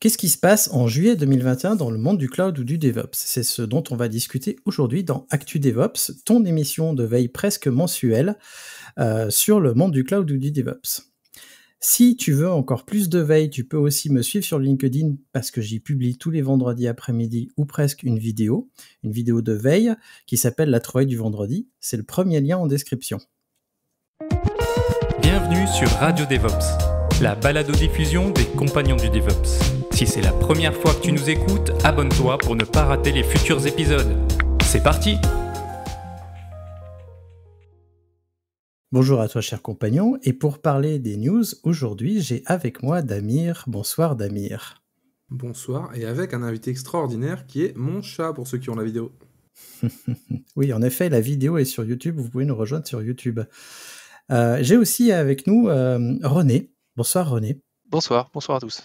Qu'est-ce qui se passe en juillet 2021 dans le monde du cloud ou du DevOps C'est ce dont on va discuter aujourd'hui dans Actu DevOps, ton émission de veille presque mensuelle euh, sur le monde du cloud ou du DevOps. Si tu veux encore plus de veille, tu peux aussi me suivre sur LinkedIn parce que j'y publie tous les vendredis après-midi ou presque une vidéo, une vidéo de veille qui s'appelle La trouvaille du vendredi. C'est le premier lien en description. Bienvenue sur Radio DevOps, la balado-diffusion des compagnons du DevOps. Si c'est la première fois que tu nous écoutes, abonne-toi pour ne pas rater les futurs épisodes. C'est parti Bonjour à toi cher compagnon, et pour parler des news, aujourd'hui j'ai avec moi Damir. Bonsoir Damir. Bonsoir, et avec un invité extraordinaire qui est mon chat pour ceux qui ont la vidéo. oui, en effet, la vidéo est sur YouTube, vous pouvez nous rejoindre sur YouTube. Euh, j'ai aussi avec nous euh, René. Bonsoir René. Bonsoir, bonsoir à tous.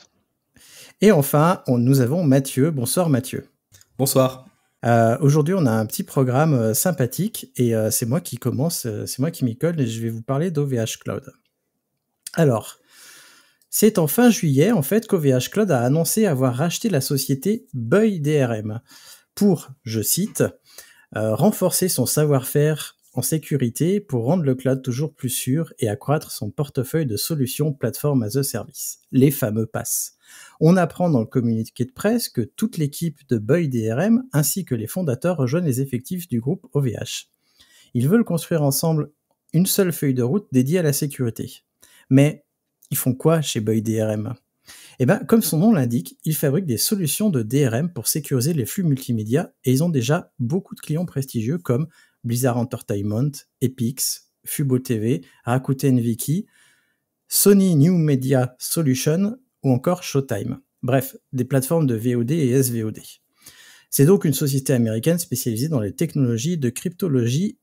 Et enfin, nous avons Mathieu. Bonsoir Mathieu. Bonsoir. Euh, aujourd'hui, on a un petit programme euh, sympathique et euh, c'est moi qui commence, c'est moi qui m'y colle et je vais vous parler d'OVH Cloud. Alors, c'est en fin juillet en fait qu'OVH Cloud a annoncé avoir racheté la société Buy DRM pour, je cite, renforcer son savoir-faire en sécurité pour rendre le cloud toujours plus sûr et accroître son portefeuille de solutions plateforme as a service, les fameux pass. On apprend dans le communiqué de presse que toute l'équipe de Boy DRM ainsi que les fondateurs rejoignent les effectifs du groupe OVH. Ils veulent construire ensemble une seule feuille de route dédiée à la sécurité. Mais ils font quoi chez Boy DRM eh ben, comme son nom l'indique, ils fabriquent des solutions de DRM pour sécuriser les flux multimédia et ils ont déjà beaucoup de clients prestigieux comme Blizzard Entertainment, Epix, Fubo TV, Rakuten Viki, Sony New Media Solution ou encore Showtime. Bref, des plateformes de VOD et SVOD. C'est donc une société américaine spécialisée dans les technologies de cryptologie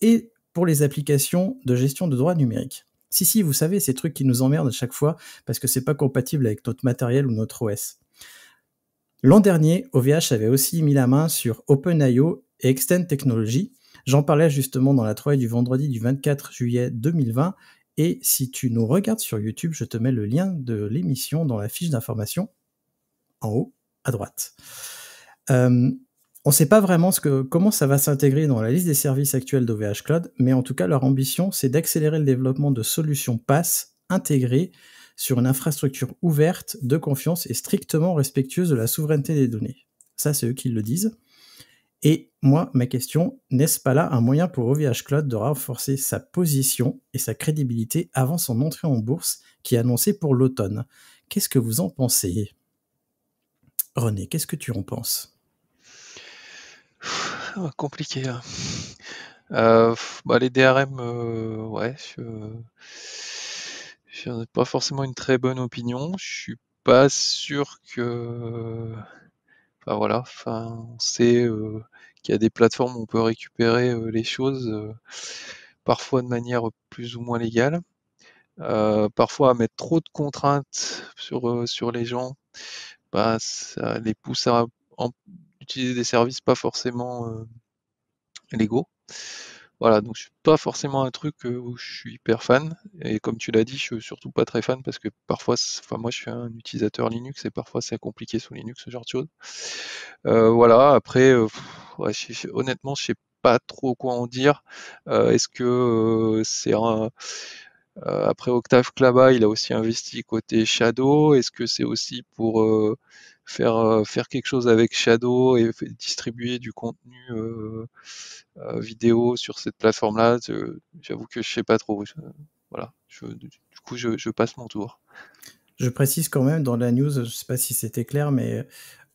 et pour les applications de gestion de droits numériques. Si, si, vous savez, ces trucs qui nous emmerdent à chaque fois parce que c'est pas compatible avec notre matériel ou notre OS. L'an dernier, OVH avait aussi mis la main sur OpenIO et Extend Technology, J'en parlais justement dans la trouvaille du vendredi du 24 juillet 2020. Et si tu nous regardes sur YouTube, je te mets le lien de l'émission dans la fiche d'information en haut à droite. Euh, on ne sait pas vraiment comment ça va s'intégrer dans la liste des services actuels d'OVH Cloud, mais en tout cas, leur ambition, c'est d'accélérer le développement de solutions PaaS intégrées sur une infrastructure ouverte, de confiance et strictement respectueuse de la souveraineté des données. Ça, c'est eux qui le disent. Et moi, ma question, n'est-ce pas là un moyen pour OVH Cloud de renforcer sa position et sa crédibilité avant son entrée en bourse qui est annoncée pour l'automne Qu'est-ce que vous en pensez René, qu'est-ce que tu en penses ah, Compliqué. Hein. Euh, bah, les DRM, euh, ouais, je n'ai pas forcément une très bonne opinion. Je suis pas sûr que voilà, enfin, on sait euh, qu'il y a des plateformes où on peut récupérer euh, les choses, euh, parfois de manière plus ou moins légale. parfois à mettre trop de contraintes sur, sur les gens, bah, ça les pousse à utiliser des services pas forcément légaux. Voilà, donc je suis pas forcément un truc euh, où je suis hyper fan. Et comme tu l'as dit, je suis surtout pas très fan parce que parfois, enfin moi je suis un utilisateur Linux et parfois c'est compliqué sous Linux ce genre de choses. Euh, voilà, après, euh, honnêtement, je sais pas trop quoi en dire. Est-ce que c'est un euh, après Octave Klaba, il a aussi investi côté Shadow. Est-ce que c'est aussi pour euh, faire, euh, faire quelque chose avec Shadow et distribuer du contenu vidéo sur cette plateforme-là J'avoue que je sais pas trop. voilà. du coup, je, passe mon tour. Je précise quand même dans la news, je sais pas si c'était clair, mais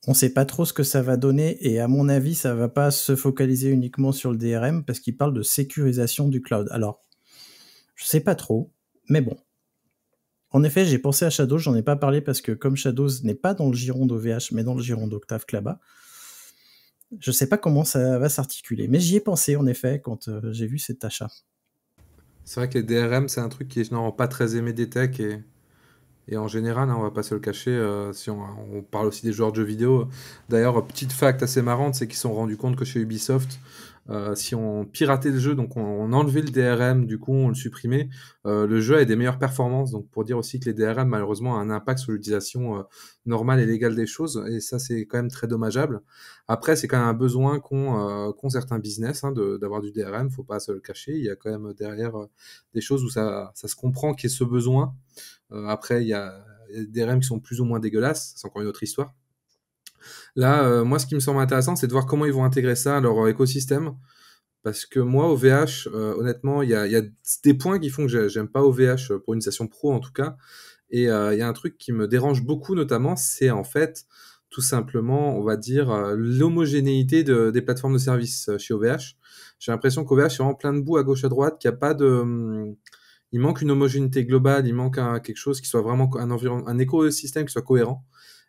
on ne sait pas trop ce que ça va donner et à mon avis, ça va pas se focaliser uniquement sur le DRM parce qu'il parle de sécurisation du cloud. Alors, je sais pas trop, mais bon. En effet, j'ai pensé à Shadows, j'en ai pas parlé parce que comme Shadows n'est pas dans le giron d'OVH, mais dans le giron d'Octave Klaba, je sais pas comment ça va s'articuler. Mais j'y ai pensé en effet quand euh, j'ai vu cet achat. C'est vrai que les DRM, c'est un truc qui est généralement pas très aimé des techs et, et en général, hein, on va pas se le cacher, euh, si on, parle aussi des joueurs de jeux vidéo. D'ailleurs, petite fact assez marrante, c'est qu'ils se sont rendus compte que chez Ubisoft, euh, si on piratait le jeu, donc on, enlevait le DRM, du coup on le supprimait, euh, le jeu a des meilleures performances. Donc pour dire aussi que les DRM malheureusement ont un impact sur l'utilisation euh, normale et légale des choses, et ça c'est quand même très dommageable. Après c'est quand même un besoin qu'ont certains business hein, d'avoir du DRM, faut pas se le cacher. Il y a quand même derrière des choses où ça, ça se comprend qu'il y ait ce besoin. après il y a des DRM qui sont plus ou moins dégueulasses, c'est encore une autre histoire. Là, euh, moi, ce qui me semble intéressant, c'est de voir comment ils vont intégrer ça à leur euh, écosystème. Parce que moi, OVH, euh, honnêtement, il y a, des points qui font que j'aime pas OVH pour une station pro en tout cas. Et il y a un truc qui me dérange beaucoup, notamment, c'est en fait tout simplement, on va dire, l'homogénéité des plateformes de services chez OVH. J'ai l'impression qu'OVH est vraiment plein de bouts à gauche à droite, qu'il a pas de. Hum, il manque une homogénéité globale, il manque quelque chose qui soit vraiment un, un écosystème qui soit cohérent.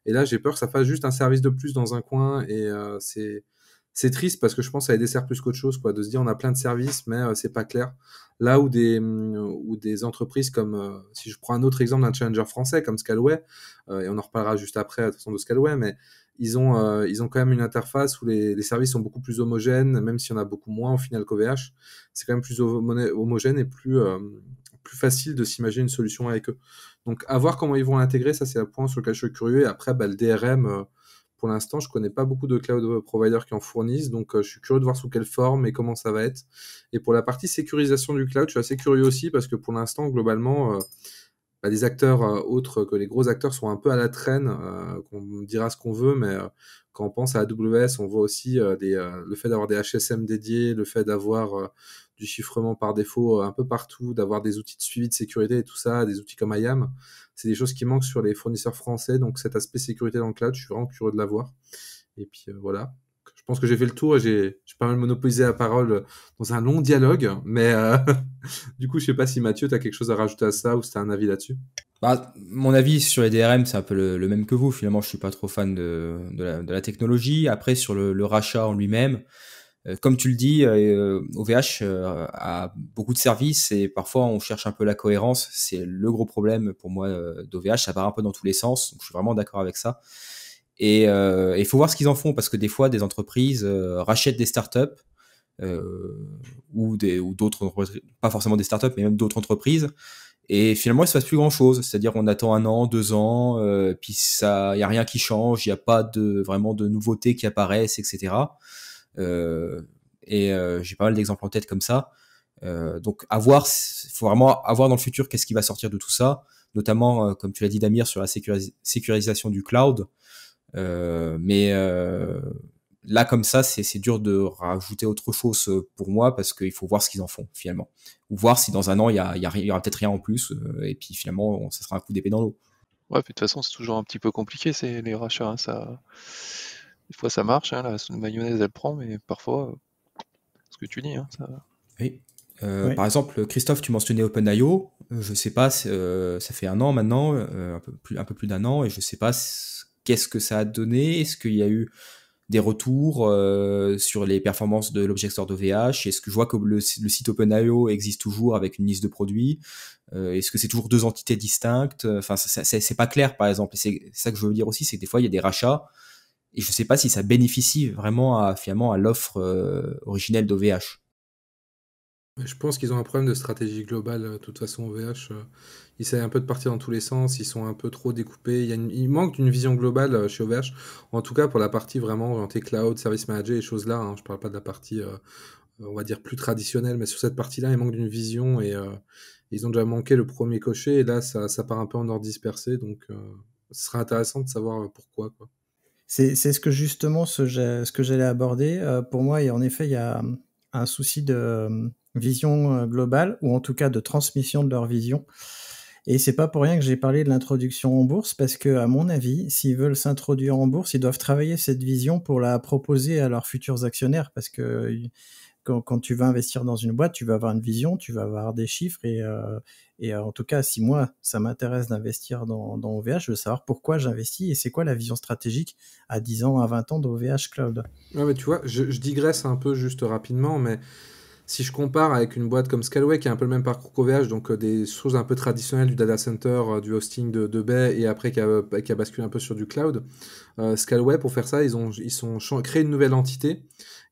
Et là, j'ai peur que ça fasse juste un service de plus dans un coin. Et euh, c'est triste parce que je pense que ça les dessert plus qu'autre chose, quoi, de se dire on a plein de services, mais ce euh, c'est pas clair. Là où des, mm, où des entreprises comme, euh, si je prends un autre exemple d'un challenger français comme Scalway, et on en reparlera juste après de toute Scalway, mais ils ont, ils ont quand même une interface où les, services sont beaucoup plus homogènes, même si on a beaucoup moins au final qu'OVH, c'est quand même plus homogène et plus, plus facile de s'imaginer une solution avec eux. Donc, à voir comment ils vont l'intégrer, ça c'est un point sur lequel je suis curieux. Et après, bah, le DRM, euh, pour l'instant, je connais pas beaucoup de cloud providers qui en fournissent, donc euh, je suis curieux de voir sous quelle forme et comment ça va être. Et pour la partie sécurisation du cloud, je suis assez curieux aussi parce que pour l'instant, globalement, euh, les bah, des acteurs euh, autres que les gros acteurs sont un peu à la traîne, euh, qu'on dira ce qu'on veut, mais euh, quand on pense à AWS, on voit aussi le fait d'avoir des HSM dédiés, le fait d'avoir du chiffrement par défaut un peu partout, d'avoir des outils de suivi de sécurité et tout ça, des outils comme IAM. C'est des choses qui manquent sur les fournisseurs français, donc cet aspect sécurité dans le cloud, je suis vraiment curieux de l'avoir. Et puis voilà. Je pense que j'ai fait le tour et j'ai pas mal monopolisé la parole dans un long dialogue. Mais euh, du coup, je sais pas si Mathieu, tu as quelque chose à rajouter à ça ou si tu un avis là-dessus. Bah, mon avis sur les DRM, c'est un peu le, même que vous. Finalement, je suis pas trop fan de, la, technologie. Après, sur le, rachat en lui-même, euh, comme tu le dis, OVH euh, a beaucoup de services et parfois on cherche un peu la cohérence. C'est le gros problème pour moi d'OVH. Ça part un peu dans tous les sens. Donc, je suis vraiment d'accord avec ça. Et il euh, faut voir ce qu'ils en font parce que des fois, des entreprises euh, rachètent des startups euh, ou d'autres, ou pas forcément des startups, mais même d'autres entreprises. Et finalement, il se passe plus grand chose. C'est-à-dire, on attend un an, deux ans, euh, puis ça, y a rien qui change, il n'y a pas de vraiment de nouveautés qui apparaissent, etc. Euh, et j'ai pas mal d'exemples en tête comme ça. donc, avoir, faut vraiment avoir dans le futur qu'est-ce qui va sortir de tout ça, notamment, comme tu l'as dit, Damir, sur la sécurisation du cloud. Euh, mais euh, là, comme ça, c'est dur de rajouter autre chose euh, pour moi parce qu'il faut voir ce qu'ils en font finalement. Ou voir si dans un an, il y, a, aura peut-être rien en plus et puis finalement, ça sera un coup d'épée dans l'eau. Ouais, de toute façon, c'est toujours un petit peu compliqué c'est les rachats. Hein, des fois, ça marche, hein, la mayonnaise, elle prend, mais parfois, ce que tu dis, hein, Oui. Par exemple, Christophe, tu mentionnais OpenIO. Je sais pas, ça fait un an maintenant, un peu plus, plus d'un an, et je sais pas qu'est-ce que ça a donné Est-ce qu'il y a eu des retours euh, sur les performances de l'objecteur d'OVH Est-ce que je vois que le, site OpenIO existe toujours avec une liste de produits euh, Est-ce que c'est toujours deux entités distinctes Enfin, c'est pas clair, par exemple. C'est ça que je veux dire aussi, c'est que des fois, il y a des rachats et je ne sais pas si ça bénéficie vraiment à, à l'offre euh, originelle d'OVH. Je pense qu'ils ont un problème de stratégie globale, de toute façon, OVH essayent un peu de partir dans tous les sens, ils sont un peu trop découpés. Il, il manque d'une vision globale euh, chez Auverge, en tout cas pour la partie vraiment orientée cloud, service manager et choses là. Hein, je ne parle pas de la partie, euh, on va dire, plus traditionnelle, mais sur cette partie-là, il manque d'une vision et euh, ils ont déjà manqué le premier cocher. Et là, ça, part un peu en ordre dispersé, donc ce sera intéressant de savoir pourquoi. C'est, ce que justement ce, que j'allais aborder. pour moi, et en effet, il y a un souci de vision globale, ou en tout cas de transmission de leur vision. Et c'est pas pour rien que j'ai parlé de l'introduction en bourse, parce que, à mon avis, s'ils veulent s'introduire en bourse, ils doivent travailler cette vision pour la proposer à leurs futurs actionnaires, parce que quand, tu vas investir dans une boîte, tu vas avoir une vision, tu vas avoir des chiffres, et, euh, euh, en tout cas, si moi, ça m'intéresse d'investir dans, OVH, je veux savoir pourquoi j'investis et c'est quoi la vision stratégique à 10 ans, à 20 ans d'OVH Cloud. Ouais, mais tu vois, je, je digresse un peu juste rapidement, mais si je compare avec une boîte comme Scalway qui a un peu le même parcours qu'OVH, donc euh, des choses un peu traditionnelles du data center, euh, du hosting de, de Bay et après qui a, basculé un peu sur du cloud, euh, Scalway pour faire ça, ils ont ils créé une nouvelle entité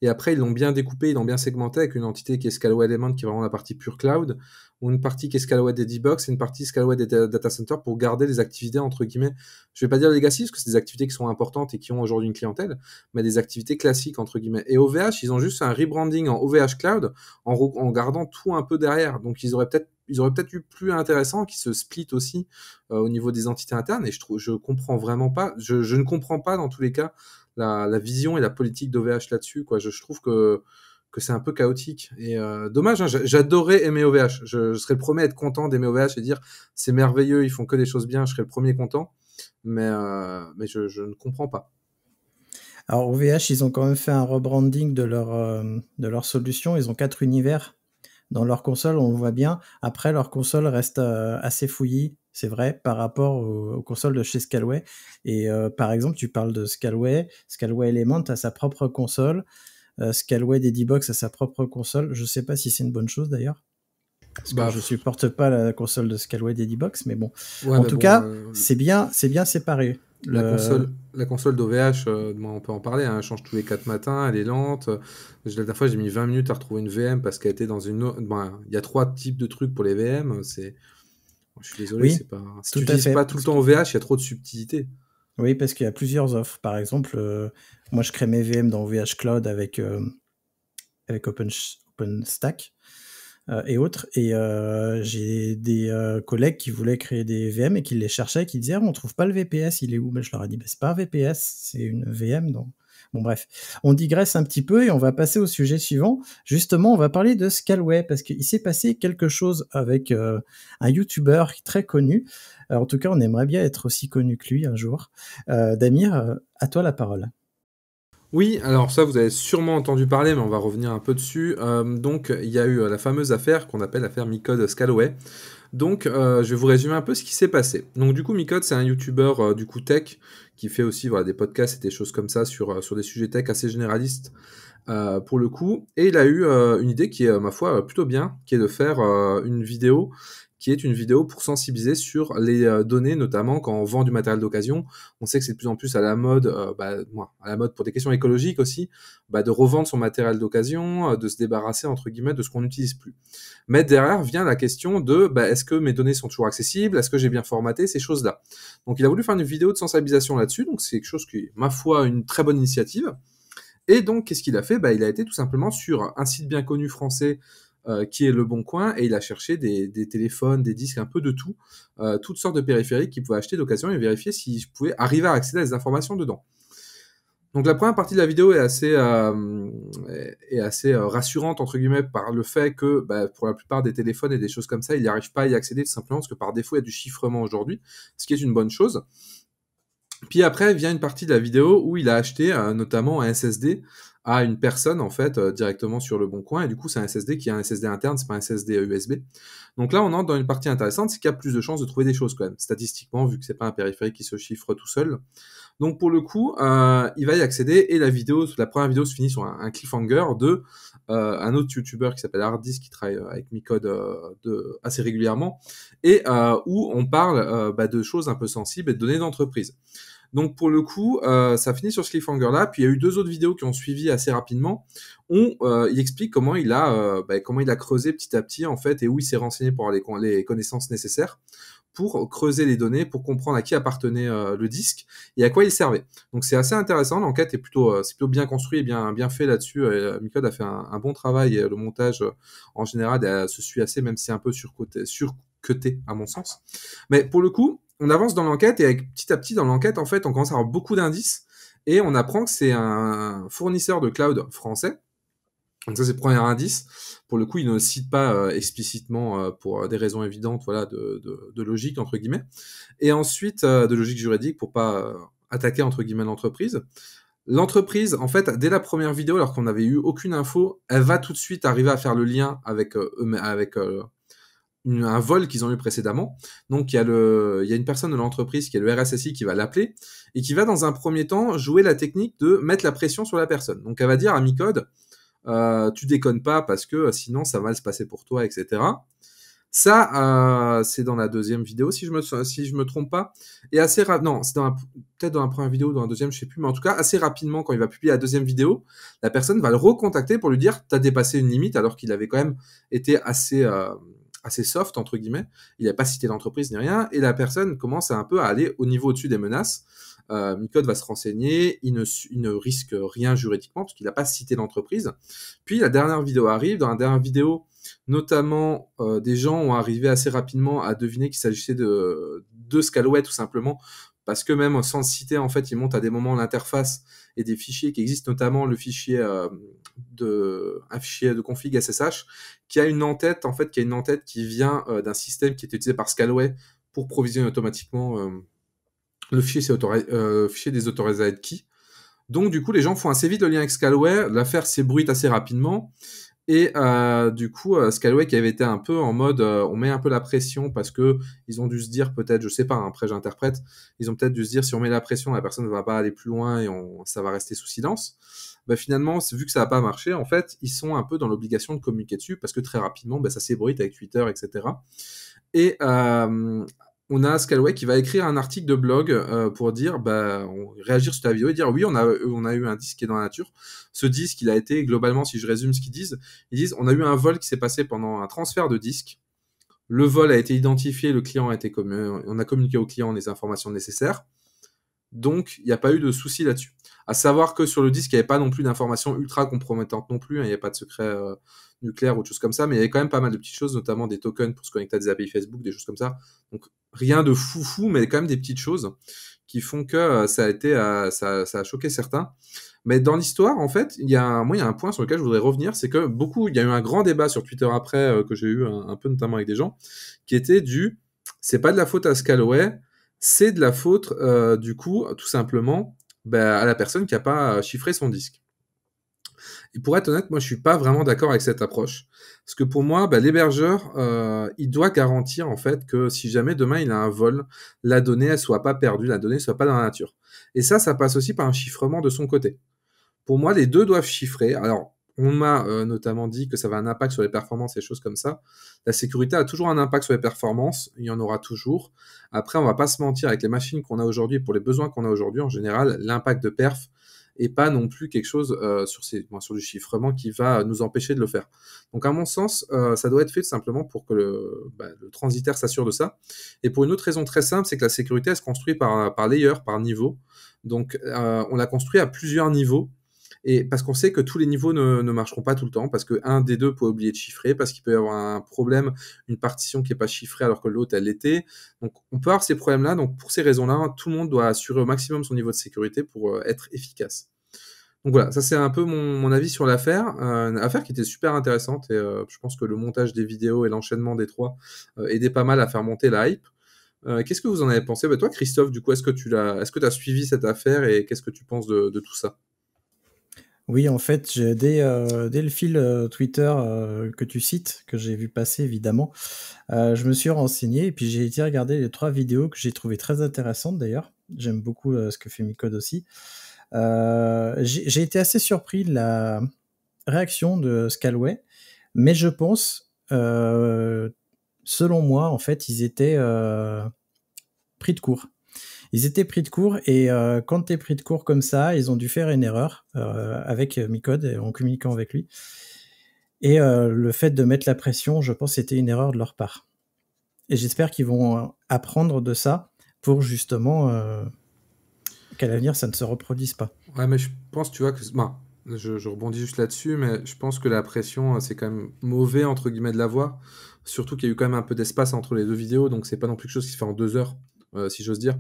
et après, ils l'ont bien découpé, ils l'ont bien segmenté avec une entité qui est Scalaway Element, qui est vraiment la partie pure cloud, ou une partie qui est Scalaway des D-Box et une partie Scalaway des Data Center pour garder les activités, entre guillemets, je ne vais pas dire legacy, parce que c'est des activités qui sont importantes et qui ont aujourd'hui une clientèle, mais des activités classiques, entre guillemets. Et OVH, ils ont juste un rebranding en OVH Cloud en, gardant tout un peu derrière. Donc, ils auraient peut-être ils auraient peut-être eu plus intéressant qui se split aussi euh, au niveau des entités internes et je trouve je comprends vraiment pas je, ne comprends pas dans tous les cas la, vision et la politique d'OVH là-dessus. Quoi. Je, trouve que, que c'est un peu chaotique. Et euh, dommage, hein. j'adorais aimer OVH. Je, serais le premier à être content d'aimer OVH et dire c'est merveilleux, ils font que des choses bien, je serais le premier content. Mais, euh, mais je, ne comprends pas. Alors OVH, ils ont quand même fait un rebranding de leur, euh, de leur solution. Ils ont quatre univers dans leur console, on le voit bien. Après, leur console reste euh, assez fouillie, c'est vrai, par rapport aux, consoles de chez Scalway. Et euh, par exemple, tu parles de Scalway, Scalway Element a sa propre console, euh, Scalway Dedibox a sa propre console. Je ne sais pas si c'est une bonne chose d'ailleurs. Parce bah, je supporte pas la console de Scalway Dedibox, mais bon. en tout cas, c'est bien, c'est bien séparé. Euh, la console, d'OVH, euh, on peut en parler, hein, elle change tous les 4 matins, elle est lente. La dernière fois, j'ai mis 20 minutes à retrouver une VM parce qu'elle était dans une. Autre... il y a trois types de trucs pour les VM. C'est... je suis désolé, c'est pas. Si tu pas tout le temps OVH, il y a trop de subtilités Oui, parce qu'il y a plusieurs offres. Par exemple, euh, moi, je crée mes VM dans OVH Cloud avec, avec OpenStack. Euh, et autres. Et euh, j'ai des euh, collègues qui voulaient créer des VM et qui les cherchaient, et qui disaient ah, on trouve pas le VPS, il est où mais ben, Je leur ai dit ce ben, c'est pas un VPS, c'est une VM. Bon bref, on digresse un petit peu et on va passer au sujet suivant. Justement, on va parler de Scalway parce qu'il s'est passé quelque chose avec un YouTuber très connu. en tout cas, on aimerait bien être aussi connu que lui un jour. Damir, à toi la parole. Oui, alors ça, vous avez sûrement entendu parler, mais on va revenir un peu dessus. Euh, donc, il y a eu euh, la fameuse affaire qu'on appelle l'affaire Micode Scalloway. Donc, euh, je vais vous résumer un peu ce qui s'est passé. Donc, du coup, Micode, c'est un YouTuber du coup tech qui fait aussi voilà, des podcasts et des choses comme ça sur, sur des sujets tech assez généralistes pour le coup. Et il a eu une idée qui est, ma foi, plutôt bien, qui est de faire une vidéo qui est une vidéo pour sensibiliser sur les euh, données, notamment quand on vend du matériel d'occasion. On sait que c'est de plus en plus à la mode, euh, bah, à la mode pour des questions écologiques aussi, bah, de revendre son matériel d'occasion, euh, de se débarrasser entre guillemets de ce qu'on n'utilise plus. Mais derrière vient la question de bah, est-ce que mes données sont toujours accessibles, est-ce que j'ai bien formaté ces choses-là. Donc il a voulu faire une vidéo de sensibilisation là-dessus, donc c'est quelque chose qui, est, ma foi, une très bonne initiative. Et donc, qu'est-ce qu'il a fait Il a été tout simplement sur un site bien connu français euh, qui est Le Bon Coin, et il a cherché des, téléphones, des disques, un peu de tout, euh, toutes sortes de périphériques qu'il pouvait acheter d'occasion et vérifier si je pouvais arriver à accéder à des informations dedans. Donc la première partie de la vidéo est assez, euh, est assez rassurante entre guillemets par le fait que bah, pour la plupart des téléphones et des choses comme ça, il n'y arrive pas à y accéder tout simplement parce que par défaut il y a du chiffrement aujourd'hui, ce qui est une bonne chose. Puis après vient une partie de la vidéo où il a acheté notamment un SSD à une personne en fait euh, directement sur le bon coin et du coup c'est un SSD qui est un SSD interne c'est pas un SSD USB donc là on entre dans une partie intéressante c'est qu'il y a plus de chances de trouver des choses quand même statistiquement vu que c'est pas un périphérique qui se chiffre tout seul donc pour le coup euh, il va y accéder et la vidéo la première vidéo se finit sur un, cliffhanger de euh, un autre youtubeur qui s'appelle Hardis qui travaille avec Micode assez régulièrement et où on parle bah, de choses un peu sensibles et de données d'entreprise donc pour le coup, euh, ça finit sur ce cliffhanger là. Puis il y a eu deux autres vidéos qui ont suivi assez rapidement. où euh, il explique comment il a euh, bah, comment il a creusé petit à petit en fait et où il s'est renseigné pour avoir les, connaissances nécessaires pour creuser les données, pour comprendre à qui appartenait le disque et à quoi il servait. Donc c'est assez intéressant, l'enquête est plutôt, plutôt bien construit et bien, bien fait là-dessus. Euh, a fait un, bon travail le montage en général se suit assez, même si c'est un peu surcoté, surcoté à mon sens. Mais pour le coup, on avance dans l'enquête et petit à petit dans l'enquête, en fait, on commence à avoir beaucoup d'indices et on apprend que c'est un fournisseur de cloud français. Donc ça c'est le premier indice. Pour le coup, il ne cite pas euh, explicitement euh, pour euh, des raisons évidentes, voilà, de, logique entre guillemets. Et ensuite de logique juridique pour pas attaquer entre guillemets l'entreprise. L'entreprise, en fait, dès la première vidéo, alors qu'on n'avait eu aucune info, elle va tout de suite arriver à faire le lien avec avec un vol qu'ils ont eu précédemment. Donc il y, a le, il une personne de l'entreprise qui est le RSSI qui va l'appeler et qui va dans un premier temps jouer la technique de mettre la pression sur la personne. Donc elle va dire à Micode, code euh, tu déconnes pas parce que sinon ça va se passer pour toi, etc. Ça, euh, c'est dans la deuxième vidéo, si je me, si je me trompe pas. Et assez rapidement, non, c'est peut-être dans la première vidéo dans la deuxième, je sais plus, mais en tout cas, assez rapidement, quand il va publier la deuxième vidéo, la personne va le recontacter pour lui dire, tu as dépassé une limite, alors qu'il avait quand même été assez, euh, assez soft, entre guillemets. Il n'a pas cité l'entreprise ni rien. Et la personne commence un peu à aller au niveau au-dessus des menaces. Euh, Micode va se renseigner, il ne, risque rien juridiquement parce qu'il n'a pas cité l'entreprise, Puis la dernière vidéo arrive. Dans la dernière vidéo, notamment euh, des gens ont arrivé assez rapidement à deviner qu'il s'agissait de, deux scalouettes tout simplement parce que même sans citer, en fait, il monte à des moments l'interface et des fichiers qui existent, notamment le fichier euh, de un fichier de config SSH qui a une entête en fait, qui a une entête qui vient euh, d'un système qui est utilisé par Scalway pour provisionner automatiquement euh, le fichier, fichier des à key. Donc du coup, les gens font assez vite le lien avec Scalway, l'affaire s'ébruite assez rapidement et euh, du coup, euh, Scalway qui avait été un peu en mode, euh, on met un peu la pression parce que ils ont dû se dire peut-être, je sais pas, hein, après j'interprète, ils ont peut-être dû se dire si on met la pression, la personne ne va pas aller plus loin et ça va rester sous silence. Bah, finalement, vu que ça n'a pas marché, en fait, ils sont un peu dans l'obligation de communiquer dessus parce que très rapidement, bah, ça s'ébruite avec Twitter, etc. Et euh, on a Scalway qui va écrire un article de blog euh, pour dire, bah, réagir sur ta vidéo et dire oui, on a, on a eu un disque qui est dans la nature. Ce disque, il a été globalement, si je résume ce qu'ils disent, ils disent on a eu un vol qui s'est passé pendant un transfert de disque. Le vol a été identifié, le client a été on a communiqué au client les informations nécessaires. Donc, il n'y a pas eu de souci là-dessus. À savoir que sur le disque, il n'y avait pas non plus d'informations ultra compromettantes non plus. Hein. Il n'y avait pas de secret euh, nucléaire ou de choses comme ça, mais il y avait quand même pas mal de petites choses, notamment des tokens pour se connecter à des API Facebook, des choses comme ça. Donc, rien de foufou, mais quand même des petites choses qui font que euh, ça a été, euh, ça, a choqué certains. Mais dans l'histoire, en fait, il y a un, moi, il y a un point sur lequel je voudrais revenir, c'est que beaucoup, il y a eu un grand débat sur Twitter après que j'ai eu un, peu notamment avec des gens, qui était du, c'est pas de la faute à Scalloway c'est de la faute, euh, du coup, tout simplement, bah, à la personne qui n'a pas euh, chiffré son disque. Et pour être honnête, moi, je suis pas vraiment d'accord avec cette approche. Parce que pour moi, bah, l'hébergeur, euh, il doit garantir, en fait, que si jamais demain il a un vol, la donnée, elle soit pas perdue, la donnée ne soit pas dans la nature. Et ça, ça passe aussi par un chiffrement de son côté. Pour moi, les deux doivent chiffrer. Alors, on m'a euh, notamment dit que ça avait un impact sur les performances et choses comme ça. La sécurité a toujours un impact sur les performances, il y en aura toujours. Après, on va pas se mentir, avec les machines qu'on a aujourd'hui, pour les besoins qu'on a aujourd'hui, en général, l'impact de perf n'est pas non plus quelque chose euh, sur, ces, sur du chiffrement qui va nous empêcher de le faire. Donc à mon sens, euh, ça doit être fait simplement pour que bah, le, transitaire s'assure de ça. Et pour une autre raison très simple, c'est que la sécurité, elle se construit par, par layer, par niveau. Donc on la construit à plusieurs niveaux et parce qu'on sait que tous les niveaux ne, marcheront pas tout le temps, parce qu'un des deux peut oublier de chiffrer, parce qu'il peut y avoir un problème, une partition qui n'est pas chiffrée alors que l'autre elle l'était. Donc on peut avoir ces problèmes-là. Donc pour ces raisons-là, tout le monde doit assurer au maximum son niveau de sécurité pour euh, être efficace. Donc voilà, ça c'est un peu mon, avis sur l'affaire. Euh, une affaire qui était super intéressante et euh, je pense que le montage des vidéos et l'enchaînement des trois aidaient pas mal à faire monter la hype. qu'est-ce que vous en avez pensé bah, Toi, Christophe, du coup, est-ce que tu as, suivi cette affaire et qu'est-ce que tu penses de tout ça oui, en fait, dès, euh, dès, le fil euh, Twitter euh, que tu cites, que j'ai vu passer évidemment, euh, je me suis renseigné et puis j'ai été regarder les trois vidéos que j'ai trouvées très intéressantes d'ailleurs. J'aime beaucoup ce que fait Micode aussi. j'ai été assez surpris de la réaction de Scalway, mais je pense, selon moi, en fait, ils étaient pris de court. Ils étaient pris de court et euh, quand quand es pris de court comme ça, ils ont dû faire une erreur euh, avec Micode en communiquant avec lui. Et euh, le fait de mettre la pression, je pense, c'était une erreur de leur part. Et j'espère qu'ils vont apprendre de ça pour justement qu'à l'avenir ça ne se reproduise pas. Ouais, mais je pense, tu vois, que bah, je, je, rebondis juste là-dessus, mais je pense que la pression, c'est quand même mauvais entre guillemets de la voix. Surtout qu'il y a eu quand même un peu d'espace entre les deux vidéos, donc c'est pas non plus quelque chose qui se fait en deux heures, si j'ose dire.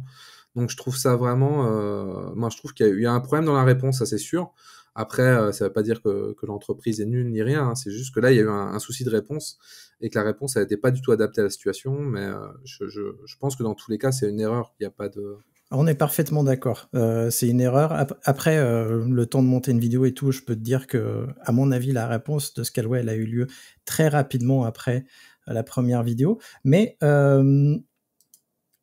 Donc je trouve ça vraiment, moi euh, ben, je trouve qu'il y, a un problème dans la réponse, ça c'est sûr. Après, euh, ça ne veut pas dire que, l'entreprise est nulle ni rien, hein. c'est juste que là il y a eu un, souci de réponse et que la réponse n'était pas du tout adaptée à la situation. Mais euh, je, pense que dans tous les cas c'est une erreur, il n'y a pas de. On est parfaitement d'accord. c'est une erreur. Après, le temps de monter une vidéo et tout, je peux te dire que, à mon avis, la réponse de elle a eu lieu très rapidement après la première vidéo. Mais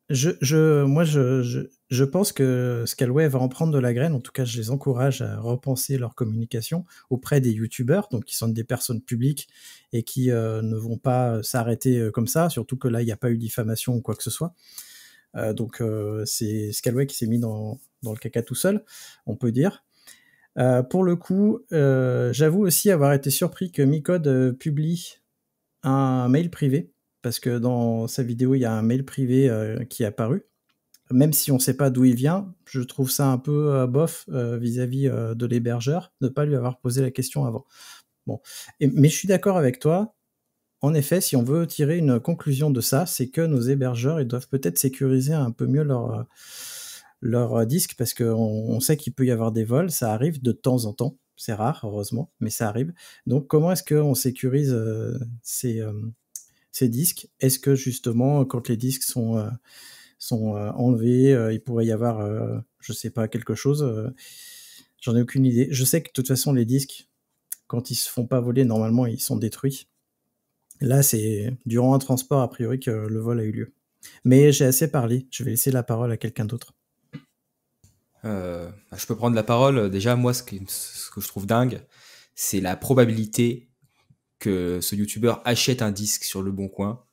je, je, moi, je, je, pense que Scalway va en prendre de la graine. En tout cas, je les encourage à repenser leur communication auprès des YouTubers, donc qui sont des personnes publiques et qui euh, ne vont pas s'arrêter euh, comme ça, surtout que là, il n'y a pas eu diffamation ou quoi que ce soit. Euh, donc, c'est Scalway qui s'est mis dans, dans, le caca tout seul, on peut dire. pour le coup, j'avoue aussi avoir été surpris que Micode publie un mail privé parce que dans sa vidéo, il y a un mail privé euh, qui est apparu. Même si on ne sait pas d'où il vient, je trouve ça un peu euh, bof euh, vis-à-vis de l'hébergeur de ne pas lui avoir posé la question avant. Bon. mais je suis d'accord avec toi. En effet, si on veut tirer une conclusion de ça, c'est que nos hébergeurs ils doivent peut-être sécuriser un peu mieux leur, leur disque parce qu'on sait qu'il peut y avoir des vols. Ça arrive de temps en temps. C'est rare, heureusement, mais ça arrive. Donc, comment est-ce qu'on sécurise ces, ces disques. Est-ce que justement, quand les disques sont, euh, sont euh, enlevés, euh, il pourrait y avoir, je sais pas, quelque chose J'en ai aucune idée. Je sais que de toute façon, les disques, quand ils se font pas voler, normalement, ils sont détruits. Là, c'est durant un transport, a priori, que le vol a eu lieu. Mais j'ai assez parlé. Je vais laisser la parole à quelqu'un d'autre. Bah, je peux prendre la parole. Déjà, moi, ce ce que je trouve dingue, c'est la probabilité que ce youtubeur achète un disque sur le bon coin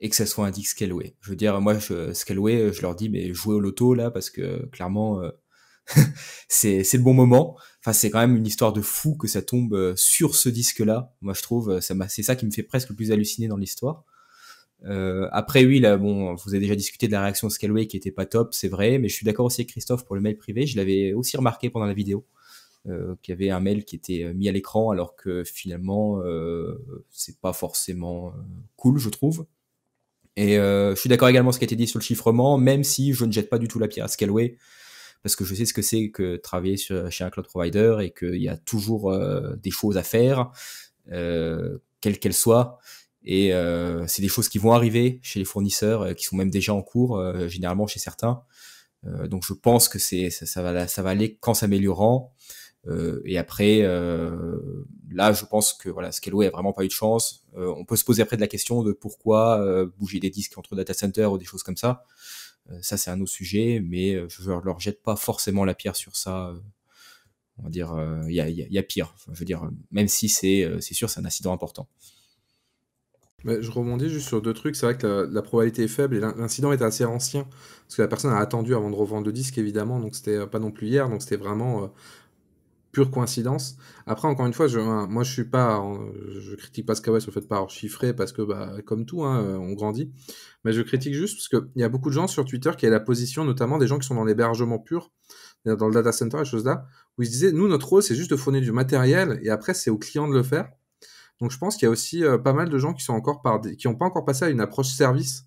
et que ça soit un disque Scaleway. Je veux dire, moi, je, Scaleway, je leur dis, mais jouez au loto là, parce que clairement, euh, c'est le bon moment. Enfin, c'est quand même une histoire de fou que ça tombe euh, sur ce disque-là. Moi, je trouve, c'est ça qui me fait presque le plus halluciner dans l'histoire. Euh, après, oui, là, bon, vous avez déjà discuté de la réaction de qui était pas top, c'est vrai, mais je suis d'accord aussi avec Christophe pour le mail privé. Je l'avais aussi remarqué pendant la vidéo. Euh, qu'il y avait un mail qui était euh, mis à l'écran, alors que finalement, euh, c'est pas forcément cool, je trouve. Et je suis d'accord également avec ce qui a été dit sur le chiffrement, même si je ne jette pas du tout la pierre à Scalway parce que je sais ce que c'est que travailler chez un cloud provider et qu'il y a toujours des choses à faire, euh, quelles qu'elles soient. Et c'est des choses qui vont arriver chez les fournisseurs, qui sont même déjà en cours, généralement chez certains. donc je pense que c'est ça, ça, va ça va aller quand s'améliorant. Euh, et après, euh, là, je pense que voilà, Scalo a vraiment pas eu de chance. Euh, on peut se poser après de la question de pourquoi bouger des disques entre data centers ou des choses comme ça. ça, c'est un autre sujet, mais je leur jette pas forcément la pierre sur ça on va dire, il y, a pire. je veux dire, même si c'est sûr, c'est un incident important. je rebondis juste sur deux trucs. C'est vrai que la, probabilité est faible et l'incident est assez ancien parce que la personne a attendu avant de revendre le disque, évidemment. Donc c'était pas non plus hier. Donc c'était vraiment pure coïncidence. Après, encore une fois, hein, moi, je suis pas, euh, je critique pas Skyway sur le fait de pas chiffrer parce que, bah, comme tout, hein, euh, on grandit. Mais je critique juste parce qu'il y a beaucoup de gens sur Twitter qui ont la position, notamment des gens qui sont dans l'hébergement pur, dans le data center et choses là, où ils se disaient, nous, notre rôle, c'est juste de fournir du matériel et après, c'est aux clients de le faire. Donc, je pense qu'il y a aussi euh, pas mal de gens qui sont encore par, qui n'ont pas encore passé à une approche service